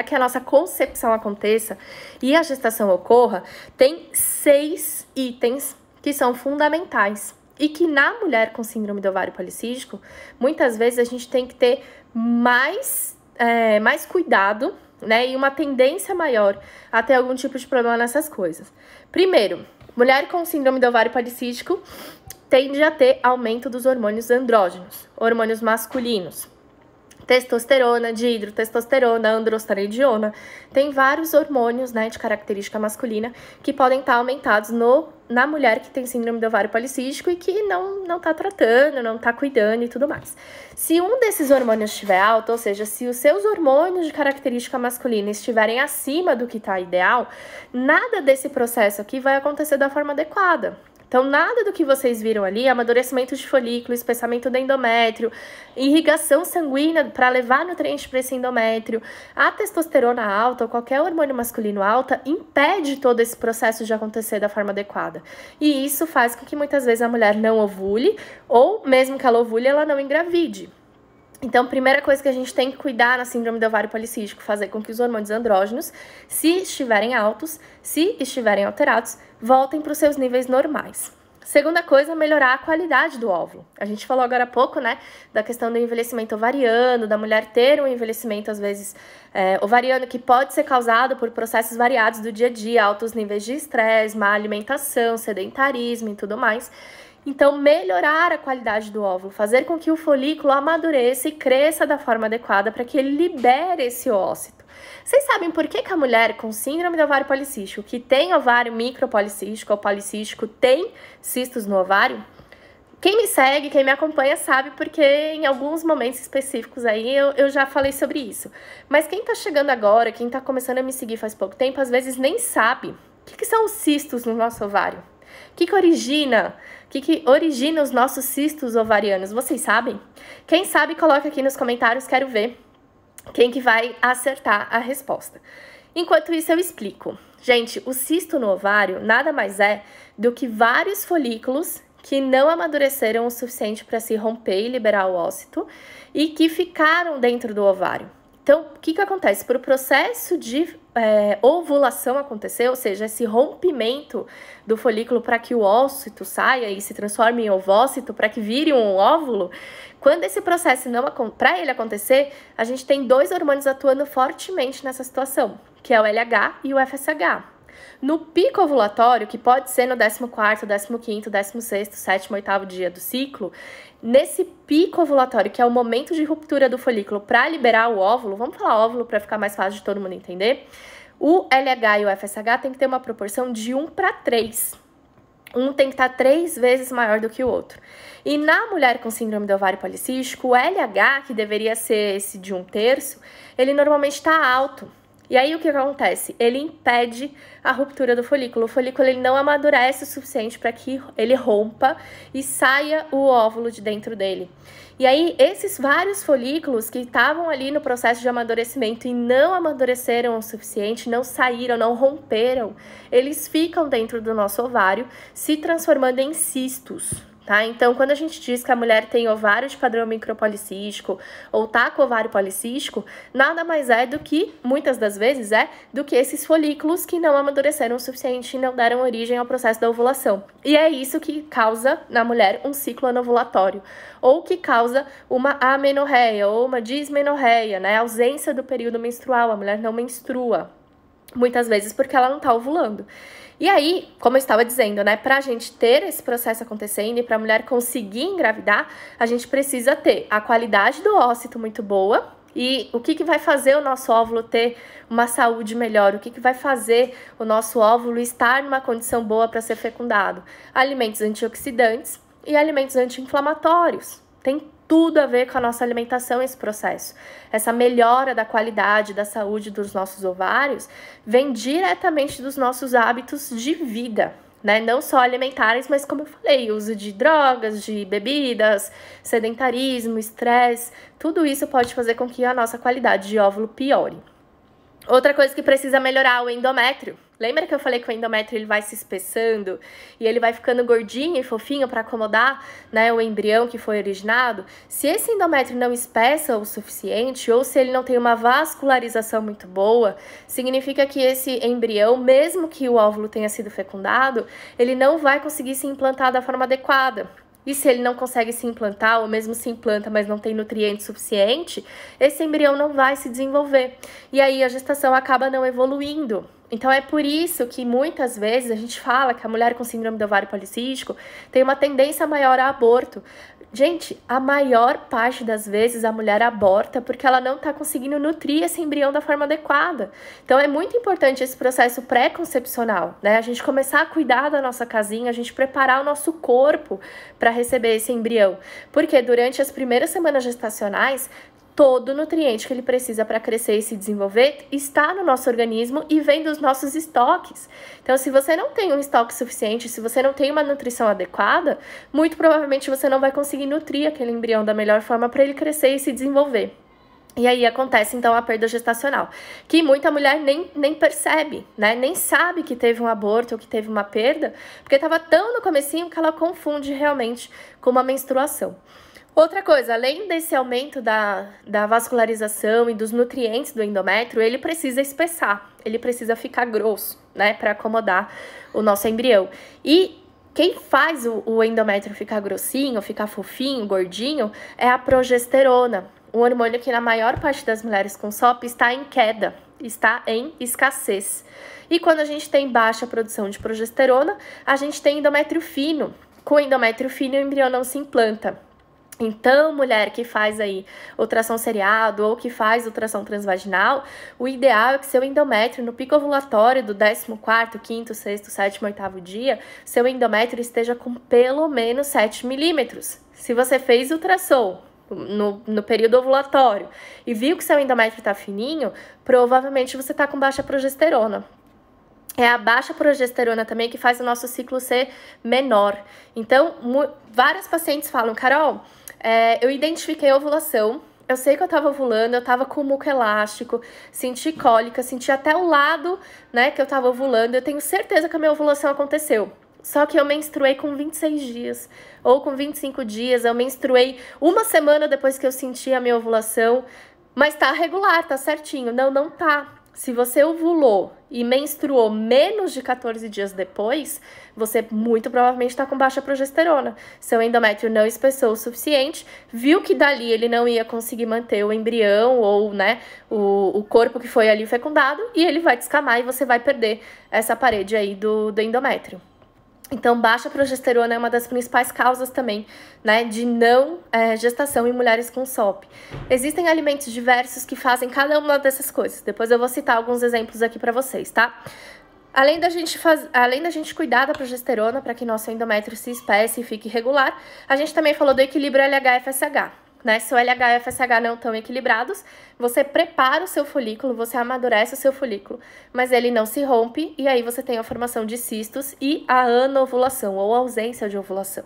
que a nossa concepção aconteça e a gestação ocorra, tem seis itens que são fundamentais e que na mulher com síndrome do ovário policístico, muitas vezes a gente tem que ter mais, é, mais cuidado, né? E uma tendência maior a ter algum tipo de problema nessas coisas. Primeiro, mulher com síndrome do ovário policístico tende a ter aumento dos hormônios andrógenos, hormônios masculinos testosterona, dihidrotestosterona, androstenediona. Tem vários hormônios, né, de característica masculina que podem estar tá aumentados no na mulher que tem síndrome do ovário policístico e que não não tá tratando, não tá cuidando e tudo mais. Se um desses hormônios estiver alto, ou seja, se os seus hormônios de característica masculina estiverem acima do que está ideal, nada desse processo aqui vai acontecer da forma adequada. Então, nada do que vocês viram ali, amadurecimento de folículo, espessamento do endométrio, irrigação sanguínea para levar nutriente para esse endométrio, a testosterona alta ou qualquer hormônio masculino alta impede todo esse processo de acontecer da forma adequada. E isso faz com que muitas vezes a mulher não ovule ou mesmo que ela ovule, ela não engravide. Então, primeira coisa que a gente tem que cuidar na síndrome do ovário policístico, fazer com que os hormônios andrógenos, se estiverem altos, se estiverem alterados, voltem para os seus níveis normais. Segunda coisa, melhorar a qualidade do óvulo. A gente falou agora há pouco, né, da questão do envelhecimento ovariano, da mulher ter um envelhecimento, às vezes, é, ovariano, que pode ser causado por processos variados do dia a dia, altos níveis de estresse, má alimentação, sedentarismo e tudo mais. Então, melhorar a qualidade do óvulo, fazer com que o folículo amadureça e cresça da forma adequada para que ele libere esse ócito. Vocês sabem por que, que a mulher com síndrome do ovário policístico, que tem ovário micropolicístico ou policístico, tem cistos no ovário? Quem me segue, quem me acompanha sabe, porque em alguns momentos específicos aí eu, eu já falei sobre isso. Mas quem tá chegando agora, quem tá começando a me seguir faz pouco tempo, às vezes nem sabe o que, que são os cistos no nosso ovário. O que, que origina? O que, que origina os nossos cistos ovarianos? Vocês sabem? Quem sabe, coloca aqui nos comentários, quero ver quem que vai acertar a resposta. Enquanto isso, eu explico. Gente, o cisto no ovário nada mais é do que vários folículos que não amadureceram o suficiente para se romper e liberar o ócito e que ficaram dentro do ovário. Então, o que, que acontece? Para o processo de é, ovulação acontecer, ou seja, esse rompimento do folículo para que o ócito saia e se transforme em ovócito, para que vire um óvulo, quando esse processo não para ele acontecer, a gente tem dois hormônios atuando fortemente nessa situação, que é o LH e o FSH. No pico ovulatório, que pode ser no 14, 15, 16, 7, 8 dia do ciclo, nesse pico ovulatório, que é o momento de ruptura do folículo para liberar o óvulo, vamos falar óvulo para ficar mais fácil de todo mundo entender. O LH e o FSH tem que ter uma proporção de 1 para 3. Um tem que estar tá três vezes maior do que o outro. E na mulher com síndrome do ovário policístico, o LH, que deveria ser esse de um terço, ele normalmente está alto. E aí o que acontece? Ele impede a ruptura do folículo. O folículo ele não amadurece o suficiente para que ele rompa e saia o óvulo de dentro dele. E aí esses vários folículos que estavam ali no processo de amadurecimento e não amadureceram o suficiente, não saíram, não romperam, eles ficam dentro do nosso ovário, se transformando em cistos. Tá? Então, quando a gente diz que a mulher tem ovário de padrão micropolicístico ou tá com ovário policístico, nada mais é do que, muitas das vezes, é do que esses folículos que não amadureceram o suficiente e não deram origem ao processo da ovulação. E é isso que causa na mulher um ciclo anovulatório, ou que causa uma amenorreia ou uma dismenorreia, né? A ausência do período menstrual, a mulher não menstrua, muitas vezes porque ela não está ovulando. E aí, como eu estava dizendo, né, para a gente ter esse processo acontecendo e para a mulher conseguir engravidar, a gente precisa ter a qualidade do ócito muito boa, e o que, que vai fazer o nosso óvulo ter uma saúde melhor? O que, que vai fazer o nosso óvulo estar numa condição boa para ser fecundado? Alimentos antioxidantes e alimentos anti-inflamatórios. Tem tudo a ver com a nossa alimentação esse processo. Essa melhora da qualidade da saúde dos nossos ovários vem diretamente dos nossos hábitos de vida. Né? Não só alimentares, mas como eu falei, uso de drogas, de bebidas, sedentarismo, estresse, tudo isso pode fazer com que a nossa qualidade de óvulo piore. Outra coisa que precisa melhorar é o endométrio. Lembra que eu falei que o endométrio ele vai se espessando e ele vai ficando gordinho e fofinho para acomodar né, o embrião que foi originado? Se esse endométrio não espessa o suficiente ou se ele não tem uma vascularização muito boa, significa que esse embrião, mesmo que o óvulo tenha sido fecundado, ele não vai conseguir se implantar da forma adequada. E se ele não consegue se implantar, ou mesmo se implanta, mas não tem nutriente suficiente, esse embrião não vai se desenvolver. E aí a gestação acaba não evoluindo. Então é por isso que muitas vezes a gente fala que a mulher com síndrome do ovário policístico tem uma tendência maior a aborto, Gente, a maior parte das vezes a mulher aborta porque ela não está conseguindo nutrir esse embrião da forma adequada. Então é muito importante esse processo pré-concepcional, né? A gente começar a cuidar da nossa casinha, a gente preparar o nosso corpo para receber esse embrião. Porque durante as primeiras semanas gestacionais, todo nutriente que ele precisa para crescer e se desenvolver está no nosso organismo e vem dos nossos estoques. Então, se você não tem um estoque suficiente, se você não tem uma nutrição adequada, muito provavelmente você não vai conseguir nutrir aquele embrião da melhor forma para ele crescer e se desenvolver. E aí acontece então a perda gestacional, que muita mulher nem, nem percebe, né? Nem sabe que teve um aborto ou que teve uma perda, porque estava tão no comecinho que ela confunde realmente com uma menstruação. Outra coisa, além desse aumento da, da vascularização e dos nutrientes do endométrio, ele precisa espessar, ele precisa ficar grosso, né, para acomodar o nosso embrião. E quem faz o, o endométrio ficar grossinho, ficar fofinho, gordinho, é a progesterona, um hormônio que na maior parte das mulheres com SOP está em queda, está em escassez. E quando a gente tem baixa produção de progesterona, a gente tem endométrio fino. Com endométrio fino, o embrião não se implanta. Então, mulher que faz aí ultrassom seriado ou que faz ultrassom transvaginal, o ideal é que seu endométrio no pico ovulatório do 14 5 6 7 8 dia, seu endométrio esteja com pelo menos 7 milímetros. Se você fez ultrassom no, no período ovulatório e viu que seu endométrio está fininho, provavelmente você está com baixa progesterona. É a baixa progesterona também que faz o nosso ciclo ser menor. Então, várias pacientes falam, Carol, é, eu identifiquei a ovulação, eu sei que eu tava ovulando, eu tava com muco elástico, senti cólica, senti até o lado, né, que eu tava ovulando. Eu tenho certeza que a minha ovulação aconteceu. Só que eu menstruei com 26 dias ou com 25 dias, eu menstruei uma semana depois que eu senti a minha ovulação, mas tá regular, tá certinho. Não, não tá. Se você ovulou e menstruou menos de 14 dias depois, você muito provavelmente está com baixa progesterona. Seu endométrio não espessou o suficiente, viu que dali ele não ia conseguir manter o embrião ou né, o, o corpo que foi ali fecundado, e ele vai descamar e você vai perder essa parede aí do, do endométrio. Então, baixa progesterona é uma das principais causas também, né, de não é, gestação em mulheres com SOP. Existem alimentos diversos que fazem cada uma dessas coisas. Depois eu vou citar alguns exemplos aqui para vocês, tá? Além da, gente faz... Além da gente cuidar da progesterona para que é nosso endométrio se espesse e fique regular, a gente também falou do equilíbrio LH-FSH né? Se o LH e o FSH não estão equilibrados, você prepara o seu folículo, você amadurece o seu folículo, mas ele não se rompe e aí você tem a formação de cistos e a anovulação ou ausência de ovulação.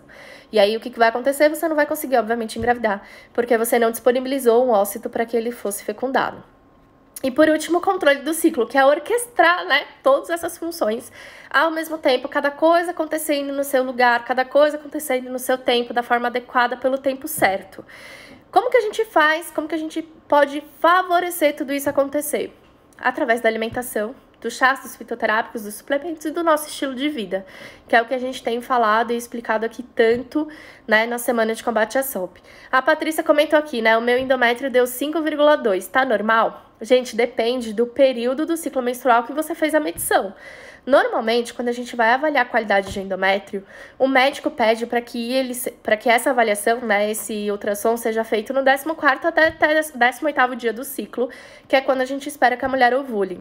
E aí o que, que vai acontecer? Você não vai conseguir, obviamente, engravidar, porque você não disponibilizou um ócito para que ele fosse fecundado. E por último, o controle do ciclo, que é orquestrar, né, todas essas funções ao mesmo tempo, cada coisa acontecendo no seu lugar, cada coisa acontecendo no seu tempo, da forma adequada, pelo tempo certo. Como que a gente faz? Como que a gente pode favorecer tudo isso acontecer? Através da alimentação, dos chás, dos fitoterápicos, dos suplementos e do nosso estilo de vida, que é o que a gente tem falado e explicado aqui tanto né, na semana de combate à SOP. A Patrícia comentou aqui, né? O meu endométrio deu 5,2, tá normal? Gente, depende do período do ciclo menstrual que você fez a medição. Normalmente, quando a gente vai avaliar a qualidade de endométrio, o médico pede para que ele para que essa avaliação, né, esse ultrassom seja feito no 14º até, até 18º dia do ciclo, que é quando a gente espera que a mulher ovule.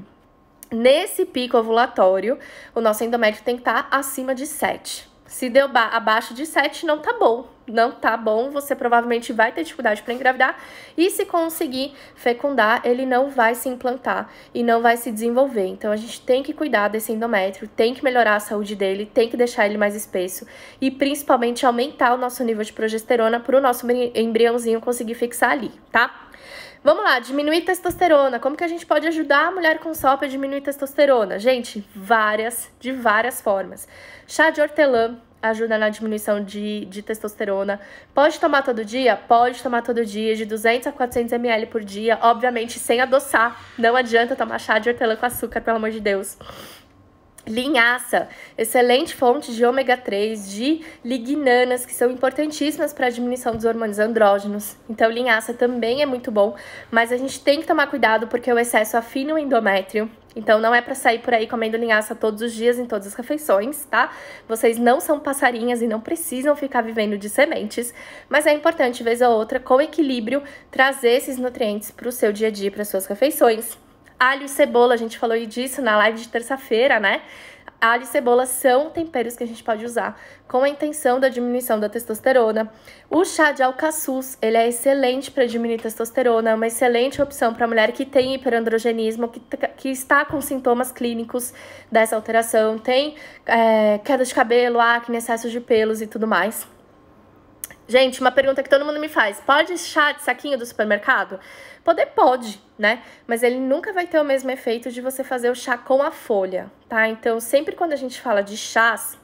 Nesse pico ovulatório, o nosso endométrio tem que estar tá acima de 7. Se deu abaixo de 7, não tá bom, não tá bom, você provavelmente vai ter dificuldade para engravidar e se conseguir fecundar, ele não vai se implantar e não vai se desenvolver. Então a gente tem que cuidar desse endométrio, tem que melhorar a saúde dele, tem que deixar ele mais espesso e principalmente aumentar o nosso nível de progesterona para o nosso embriãozinho conseguir fixar ali, tá? Vamos lá, diminuir testosterona. Como que a gente pode ajudar a mulher com SOP a diminuir testosterona? Gente, várias, de várias formas. Chá de hortelã, ajuda na diminuição de, de testosterona. Pode tomar todo dia? Pode tomar todo dia, de 200 a 400 ml por dia, obviamente sem adoçar. Não adianta tomar chá de hortelã com açúcar, pelo amor de Deus. Linhaça, excelente fonte de ômega 3, de lignanas, que são importantíssimas para a diminuição dos hormônios andrógenos. Então, linhaça também é muito bom, mas a gente tem que tomar cuidado porque o excesso afina o endométrio, então não é para sair por aí comendo linhaça todos os dias em todas as refeições, tá? Vocês não são passarinhas e não precisam ficar vivendo de sementes, mas é importante vez ou outra com equilíbrio trazer esses nutrientes para o seu dia a dia, para suas refeições. Alho e cebola, a gente falou disso na live de terça-feira, né? alho e cebola são temperos que a gente pode usar com a intenção da diminuição da testosterona. O chá de alcaçuz, ele é excelente para diminuir testosterona, é uma excelente opção para mulher que tem hiperandrogenismo, que, que está com sintomas clínicos dessa alteração, tem é, queda de cabelo, acne, excesso de pelos e tudo mais. Gente, uma pergunta que todo mundo me faz: pode chá de saquinho do supermercado? Poder pode, né? Mas ele nunca vai ter o mesmo efeito de você fazer o chá com a folha, tá? Então, sempre quando a gente fala de chás,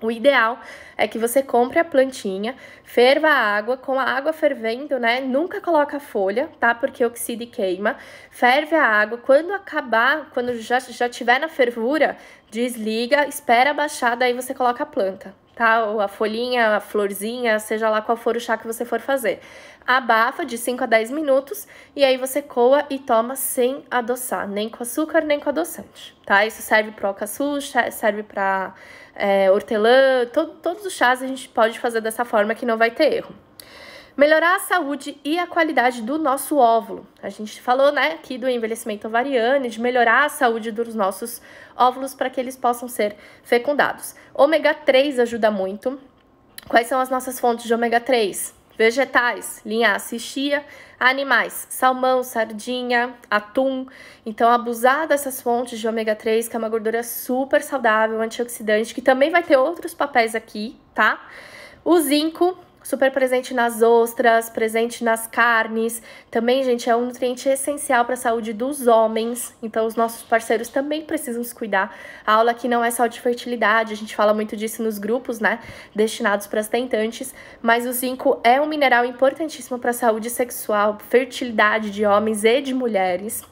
o ideal é que você compre a plantinha, ferva a água, com a água fervendo, né? Nunca coloca a folha, tá? Porque oxida e queima. Ferve a água, quando acabar, quando já, já tiver na fervura, desliga, espera baixar, daí você coloca a planta, tá? Ou a folhinha, a florzinha, seja lá qual for o chá que você for fazer. Abafa de 5 a 10 minutos e aí você coa e toma sem adoçar, nem com açúcar, nem com adoçante, tá? Isso serve para o alcaçu, serve para é, eh, hortelã, to todos os chás a gente pode fazer dessa forma que não vai ter erro melhorar a saúde e a qualidade do nosso óvulo. A gente falou, né, aqui do envelhecimento ovariano, de melhorar a saúde dos nossos óvulos para que eles possam ser fecundados. Ômega 3 ajuda muito. Quais são as nossas fontes de ômega 3? Vegetais, linhaça e chia, animais, salmão, sardinha, atum. Então, abusar dessas fontes de ômega 3, que é uma gordura super saudável, antioxidante, que também vai ter outros papéis aqui, tá? O zinco, super presente nas ostras, presente nas carnes. Também, gente, é um nutriente essencial para a saúde dos homens, então os nossos parceiros também precisam se cuidar. A aula aqui não é só de fertilidade, a gente fala muito disso nos grupos, né, destinados para as tentantes, mas o zinco é um mineral importantíssimo para a saúde sexual, fertilidade de homens e de mulheres.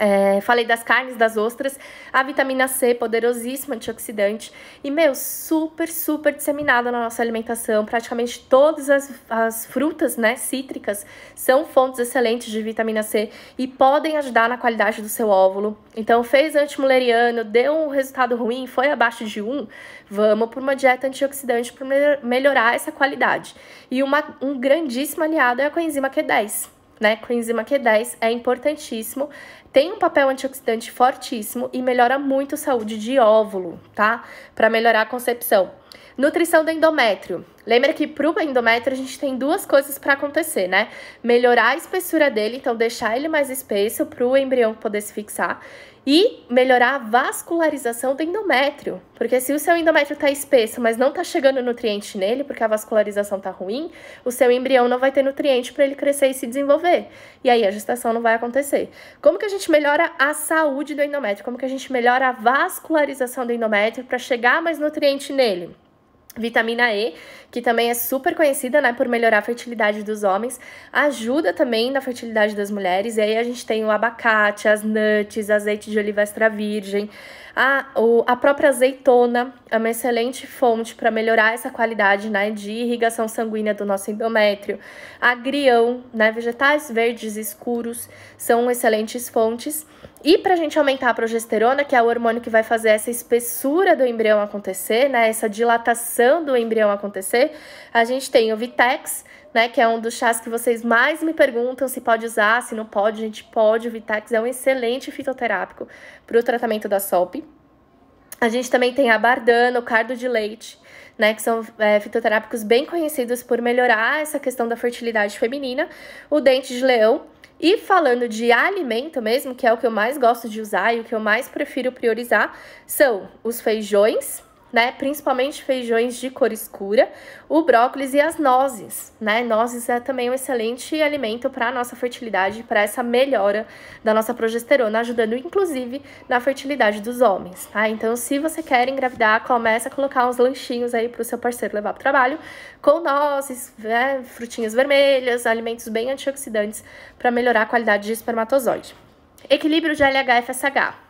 É, falei das carnes, das ostras, a vitamina C, poderosíssima antioxidante, e, meu, super, super disseminada na nossa alimentação. Praticamente todas as, as frutas, né, cítricas, são fontes excelentes de vitamina C e podem ajudar na qualidade do seu óvulo. Então, fez antimuleriano, deu um resultado ruim, foi abaixo de um vamos por uma dieta antioxidante para melhorar essa qualidade. E uma, um grandíssimo aliado é a coenzima Q10 né, coenzima Q10 é importantíssimo, tem um papel antioxidante fortíssimo e melhora muito a saúde de óvulo, tá? Para melhorar a concepção. Nutrição do endométrio. Lembra que para o endométrio a gente tem duas coisas para acontecer, né? Melhorar a espessura dele, então deixar ele mais espesso para o embrião poder se fixar, e melhorar a vascularização do endométrio. Porque se o seu endométrio está espesso, mas não está chegando nutriente nele, porque a vascularização está ruim, o seu embrião não vai ter nutriente para ele crescer e se desenvolver. E aí a gestação não vai acontecer. Como que a gente melhora a saúde do endométrio? Como que a gente melhora a vascularização do endométrio para chegar mais nutriente nele? Vitamina E, que também é super conhecida, né, por melhorar a fertilidade dos homens, ajuda também na fertilidade das mulheres. E aí a gente tem o abacate, as nuts, azeite de oliva extra virgem, a, o, a própria azeitona é uma excelente fonte para melhorar essa qualidade, né, de irrigação sanguínea do nosso endométrio. Agrião, né, vegetais verdes escuros são excelentes fontes. E para a gente aumentar a progesterona, que é o hormônio que vai fazer essa espessura do embrião acontecer, né, essa dilatação do embrião acontecer, a gente tem o Vitex, né, que é um dos chás que vocês mais me perguntam se pode usar, se não pode, a gente pode. O Vitex é um excelente fitoterápico para o tratamento da SOP. A gente também tem a bardana, o cardo de leite, né, que são é, fitoterápicos bem conhecidos por melhorar essa questão da fertilidade feminina. O dente de leão, e falando de alimento mesmo, que é o que eu mais gosto de usar e o que eu mais prefiro priorizar, são os feijões, né? Principalmente feijões de cor escura, o brócolis e as nozes, né? Nozes é também um excelente alimento para a nossa fertilidade, para essa melhora da nossa progesterona, ajudando inclusive na fertilidade dos homens, tá? Então, se você quer engravidar, começa a colocar uns lanchinhos aí para o seu parceiro levar para o trabalho, com nozes, né? frutinhas vermelhas, alimentos bem antioxidantes para melhorar a qualidade de espermatozoide. Equilíbrio de LH e FSH.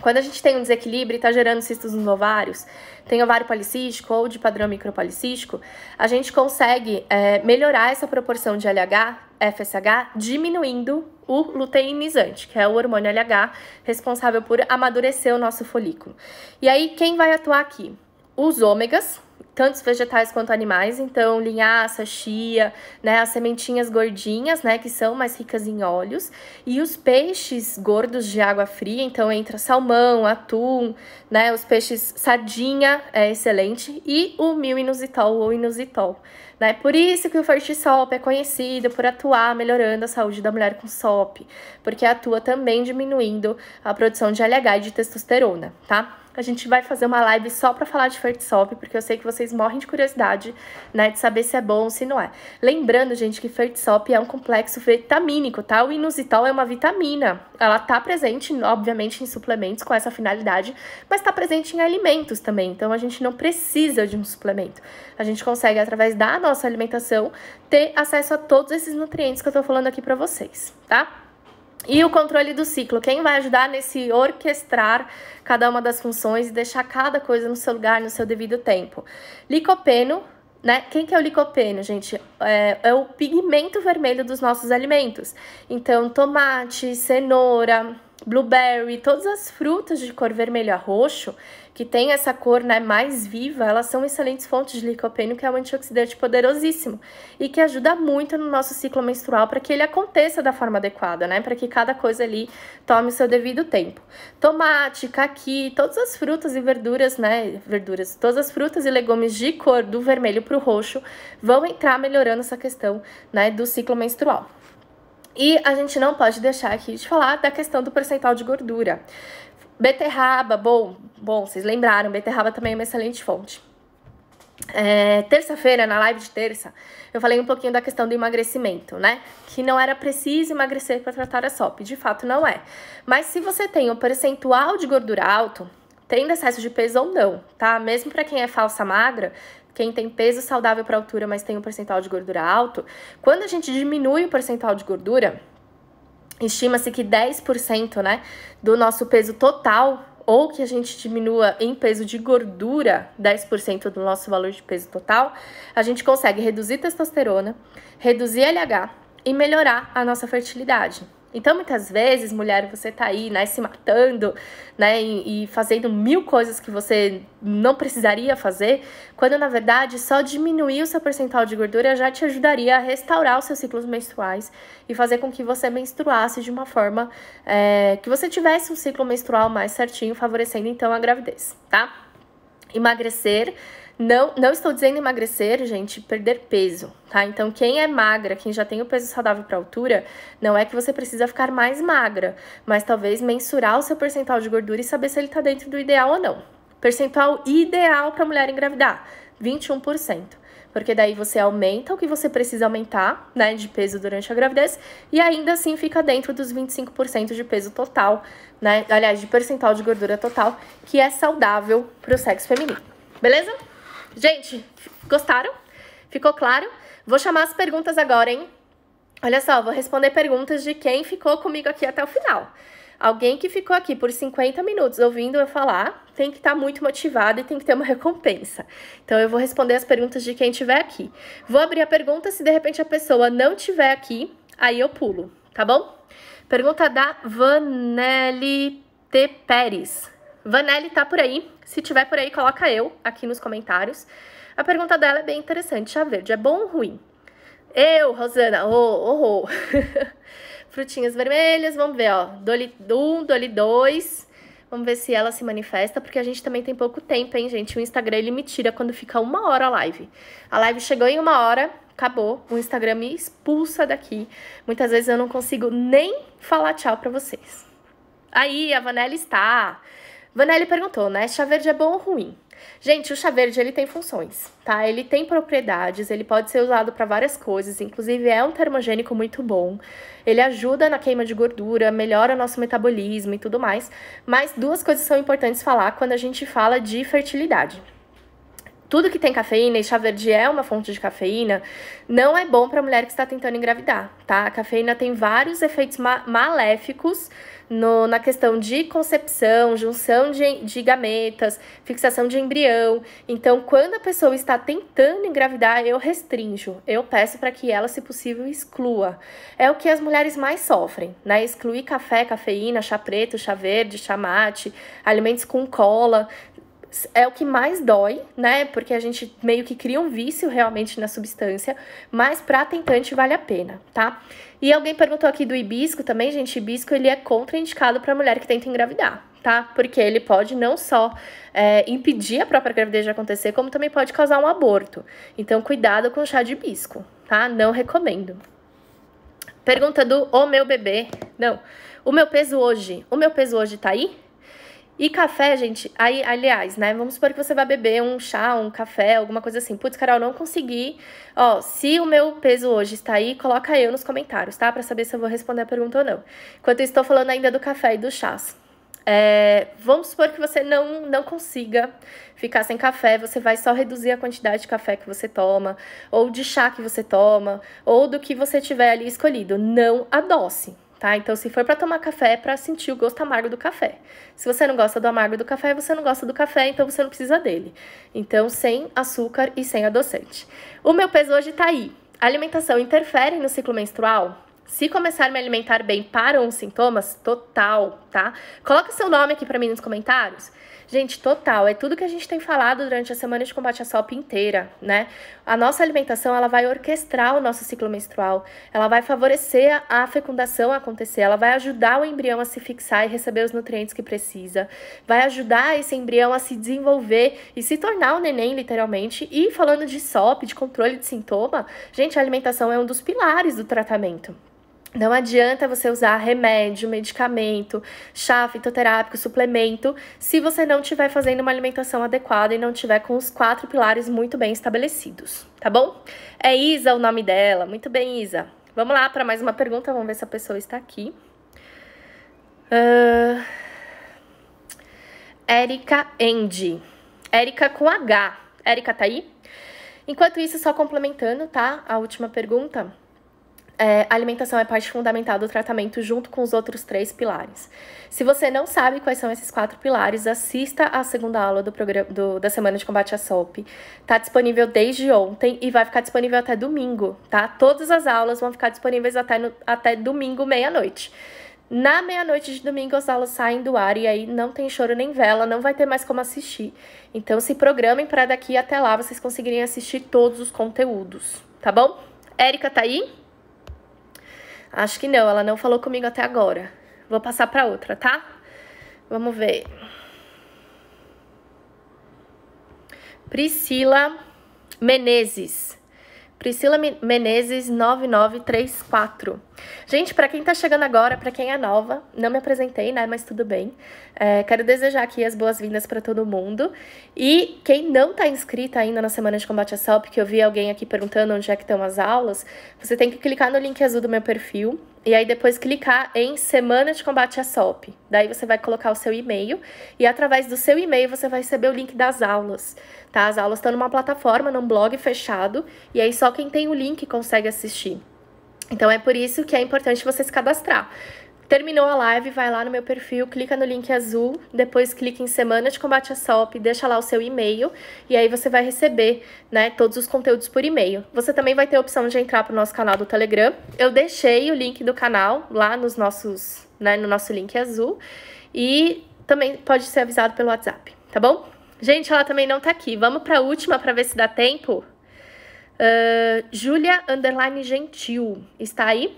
Quando a gente tem um desequilíbrio e está gerando cistos nos ovários, tem ovário policístico ou de padrão micropolicístico, a gente consegue é, melhorar essa proporção de LH, FSH, diminuindo o luteinizante, que é o hormônio LH responsável por amadurecer o nosso folículo. E aí, quem vai atuar aqui? Os ômegas, tantos vegetais quanto animais, então linhaça, chia, né, as sementinhas gordinhas, né, que são mais ricas em óleos, e os peixes gordos de água fria, então entra salmão, atum, né, os peixes sardinha é excelente e o mil inusitol ou inusitol, né? Por isso que o Fertisop é conhecido por atuar melhorando a saúde da mulher com SOP, porque atua também diminuindo a produção de LH e de testosterona, tá? A gente vai fazer uma live só para falar de Fertisop, porque eu sei que você vocês morrem de curiosidade, né, de saber se é bom ou se não é. Lembrando, gente, que Fertsop é um complexo vitamínico, tá? O inositol é uma vitamina. Ela tá presente, obviamente, em suplementos com essa finalidade, mas tá presente em alimentos também. Então a gente não precisa de um suplemento. A gente consegue através da nossa alimentação ter acesso a todos esses nutrientes que eu tô falando aqui para vocês, tá? E o controle do ciclo, quem vai ajudar nesse orquestrar cada uma das funções e deixar cada coisa no seu lugar, no seu devido tempo. Licopeno, né? Quem que é o licopeno, gente? É, é o pigmento vermelho dos nossos alimentos. Então, tomate, cenoura, blueberry, todas as frutas de cor vermelha roxo, que tem essa cor né, mais viva, elas são excelentes fontes de licopeno, que é um antioxidante poderosíssimo e que ajuda muito no nosso ciclo menstrual para que ele aconteça da forma adequada, né? Para que cada coisa ali tome o seu devido tempo. Tomate, caqui, todas as frutas e verduras, né? Verduras, todas as frutas e legumes de cor do vermelho para o roxo vão entrar melhorando essa questão né, do ciclo menstrual. E a gente não pode deixar aqui de falar da questão do percentual de gordura. Beterraba, bom, bom, vocês lembraram, beterraba também é uma excelente fonte. É, terça-feira, na live de terça, eu falei um pouquinho da questão do emagrecimento, né? Que não era preciso emagrecer para tratar a SOP, de fato não é. Mas se você tem um percentual de gordura alto, tendo excesso de peso ou não, tá? Mesmo para quem é falsa magra, quem tem peso saudável para altura, mas tem um percentual de gordura alto, quando a gente diminui o percentual de gordura, estima-se que 10% né, do nosso peso total, ou que a gente diminua em peso de gordura 10% do nosso valor de peso total, a gente consegue reduzir testosterona, reduzir LH e melhorar a nossa fertilidade. Então, muitas vezes, mulher, você tá aí, né, se matando, né, e, e, fazendo mil coisas que você não precisaria fazer, quando na verdade só diminuir o seu percentual de gordura já te ajudaria a restaurar os seus ciclos menstruais e fazer com que você menstruasse de uma forma é, que você tivesse um ciclo menstrual mais certinho, favorecendo então a gravidez, tá? Emagrecer não, não estou dizendo emagrecer, gente, perder peso, tá? Então, quem é magra, quem já tem o peso saudável para altura, não é que você precisa ficar mais magra, mas talvez mensurar o seu percentual de gordura e saber se ele está dentro do ideal ou não. Percentual ideal para mulher engravidar, 21%. Porque daí você aumenta o que você precisa aumentar, né, de peso durante a gravidez, e ainda assim fica dentro dos 25% de peso total, né? Aliás, de percentual de gordura total, que é saudável para o sexo feminino. Beleza? Gente, gostaram? Ficou claro? Vou chamar as perguntas agora, hein? Olha só, vou responder perguntas de quem ficou comigo aqui até o final. Alguém que ficou aqui por 50 minutos ouvindo eu falar tem que estar tá muito motivado e tem que ter uma recompensa. Então eu vou responder as perguntas de quem estiver aqui. Vou abrir a pergunta, se de repente a pessoa não estiver aqui, aí eu pulo, tá bom? Pergunta da Vanelli T. Pérez. Vanelli tá por aí. Se tiver por aí, coloca eu aqui nos comentários. A pergunta dela é bem interessante. Chá verde é bom ou ruim? Eu, Rosana, oh, oh, oh. Frutinhas vermelhas, vamos ver, ó. Dole 1, um, Dole 2. Vamos ver se ela se manifesta, porque a gente também tem pouco tempo, hein, gente? O Instagram, ele me tira quando fica uma hora a live. A live chegou em uma hora, acabou. O Instagram me expulsa daqui. Muitas vezes eu não consigo nem falar tchau pra vocês. Aí, a Vanelli está. Vanelli perguntou, né? Chá verde é bom ou ruim? Gente, o chá verde ele tem funções, tá? Ele tem propriedades, ele pode ser usado para várias coisas, inclusive é um termogênico muito bom. Ele ajuda na queima de gordura, melhora o nosso metabolismo e tudo mais. Mas duas coisas são importantes falar quando a gente fala de fertilidade. Tudo que tem cafeína, e chá verde é uma fonte de cafeína, não é bom para mulher que está tentando engravidar, tá? A cafeína tem vários efeitos ma maléficos no, na questão de concepção, junção de, de gametas, fixação de embrião. Então, quando a pessoa está tentando engravidar, eu restrinjo, eu peço para que ela, se possível, exclua. É o que as mulheres mais sofrem, né? Excluir café, cafeína, chá preto, chá verde, chá mate, alimentos com cola é o que mais dói, né? Porque a gente meio que cria um vício realmente na substância, mas para tentante vale a pena, tá? E alguém perguntou aqui do hibisco também, gente, hibisco ele é contraindicado para mulher que tenta engravidar, tá? Porque ele pode não só é, impedir a própria gravidez de acontecer, como também pode causar um aborto. Então, cuidado com o chá de hibisco, tá? Não recomendo. Pergunta do o meu bebê. Não. O meu peso hoje. O meu peso hoje tá aí? E café, gente, aí, aliás, né? Vamos supor que você vai beber um chá, um café, alguma coisa assim. Putz, Carol, não consegui. Ó, se o meu peso hoje está aí, coloca eu nos comentários, tá? Para saber se eu vou responder a pergunta ou não. Enquanto eu estou falando ainda do café e dos chás. É, vamos supor que você não, não consiga ficar sem café, você vai só reduzir a quantidade de café que você toma, ou de chá que você toma, ou do que você tiver ali escolhido. Não adoce tá? Então, se for para tomar café, é para sentir o gosto amargo do café. Se você não gosta do amargo do café, você não gosta do café, então você não precisa dele. Então, sem açúcar e sem adoçante. O meu peso hoje tá aí. A alimentação interfere no ciclo menstrual? Se começar a me alimentar bem para os sintomas, total, tá? Coloca seu nome aqui para mim nos comentários. Gente, total, é tudo que a gente tem falado durante a semana de combate à SOP inteira, né? A nossa alimentação, ela vai orquestrar o nosso ciclo menstrual, ela vai favorecer a fecundação a acontecer, ela vai ajudar o embrião a se fixar e receber os nutrientes que precisa, vai ajudar esse embrião a se desenvolver e se tornar o neném, literalmente. E falando de SOP, de controle de sintoma, gente, a alimentação é um dos pilares do tratamento. Não adianta você usar remédio, medicamento, chá fitoterápico, suplemento, se você não estiver fazendo uma alimentação adequada e não tiver com os quatro pilares muito bem estabelecidos, tá bom? É Isa o nome dela. Muito bem, Isa. Vamos lá para mais uma pergunta. Vamos ver se a pessoa está aqui. Uh... Érica Endi. Érica com H. Érica tá aí? Enquanto isso, só complementando, tá? A última pergunta é, alimentação é parte fundamental do tratamento junto com os outros três pilares. Se você não sabe quais são esses quatro pilares, assista à segunda aula do programa do, da semana de combate à SOP. Tá disponível desde ontem e vai ficar disponível até domingo, tá? Todas as aulas vão ficar disponíveis até, no, até domingo, meia-noite. Na meia-noite de domingo as aulas saem do ar e aí não tem choro nem vela, não vai ter mais como assistir. Então se programem para daqui até lá vocês conseguirem assistir todos os conteúdos, tá bom? Érica tá aí? Acho que não, ela não falou comigo até agora. Vou passar para outra, tá? Vamos ver. Priscila Menezes. Priscila Menezes 9934. Gente, para quem está chegando agora, para quem é nova, não me apresentei, né? Mas tudo bem. É, quero desejar aqui as boas-vindas para todo mundo. E quem não está inscrita ainda na Semana de Combate à SALP, que eu vi alguém aqui perguntando onde é que estão as aulas, você tem que clicar no link azul do meu perfil e aí depois clicar em Semana de Combate à SOP. Daí você vai colocar o seu e-mail e através do seu e-mail você vai receber o link das aulas, tá? As aulas estão numa plataforma, num blog fechado, e aí só quem tem o link consegue assistir. Então é por isso que é importante você se cadastrar. Terminou a live, vai lá no meu perfil, clica no link azul, depois clica em Semana de Combate à SOP, deixa lá o seu e-mail e aí você vai receber, né, todos os conteúdos por e-mail. Você também vai ter a opção de entrar pro nosso canal do Telegram. Eu deixei o link do canal lá nos nossos, né, no nosso link azul e também pode ser avisado pelo WhatsApp, tá bom? Gente, ela também não tá aqui. Vamos para a última para ver se dá tempo. Uh, Julia Underline Gentil, está aí?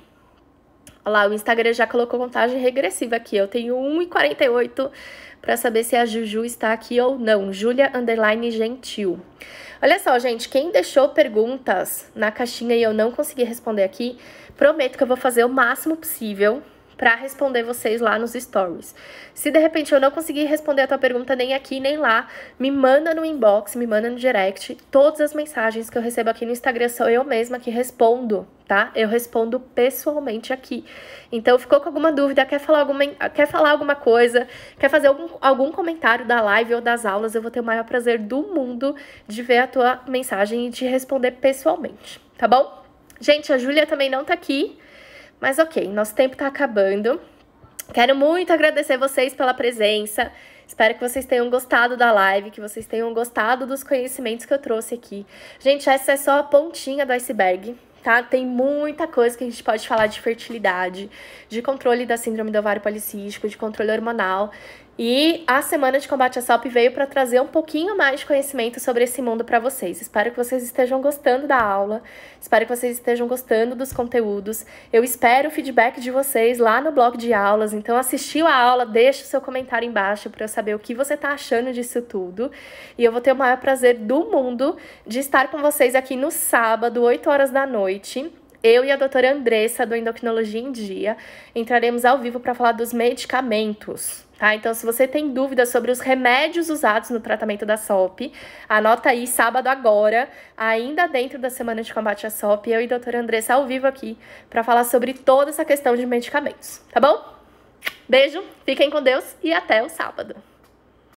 Olha lá, o Instagram já colocou contagem regressiva aqui. Eu tenho 1,48 para saber se a Juju está aqui ou não. Julia Underline Gentil. Olha só, gente, quem deixou perguntas na caixinha e eu não consegui responder aqui, prometo que eu vou fazer o máximo possível para responder vocês lá nos stories. Se de repente eu não conseguir responder a tua pergunta nem aqui nem lá, me manda no inbox, me manda no direct. Todas as mensagens que eu recebo aqui no Instagram sou eu mesma que respondo, tá? Eu respondo pessoalmente aqui. Então, ficou com alguma dúvida, quer falar alguma, quer falar alguma coisa, quer fazer algum, algum comentário da live ou das aulas, eu vou ter o maior prazer do mundo de ver a tua mensagem e te responder pessoalmente, tá bom? Gente, a Júlia também não tá aqui, mas ok, nosso tempo está acabando. Quero muito agradecer vocês pela presença. Espero que vocês tenham gostado da live, que vocês tenham gostado dos conhecimentos que eu trouxe aqui. Gente, essa é só a pontinha do iceberg, tá? Tem muita coisa que a gente pode falar de fertilidade, de controle da síndrome do ovário policístico, de controle hormonal. E a semana de combate à SALP veio para trazer um pouquinho mais de conhecimento sobre esse mundo para vocês. Espero que vocês estejam gostando da aula, espero que vocês estejam gostando dos conteúdos. Eu espero o feedback de vocês lá no blog de aulas. Então, assistiu a aula, deixa o seu comentário embaixo para eu saber o que você está achando disso tudo. E eu vou ter o maior prazer do mundo de estar com vocês aqui no sábado, 8 horas da noite, eu e a doutora Andressa, do Endocrinologia em Dia, entraremos ao vivo para falar dos medicamentos tá? Então, se você tem dúvidas sobre os remédios usados no tratamento da SOP, anota aí sábado agora, ainda dentro da semana de combate à SOP, eu e a doutora Andressa ao vivo aqui para falar sobre toda essa questão de medicamentos, tá bom? Beijo, fiquem com Deus e até o sábado.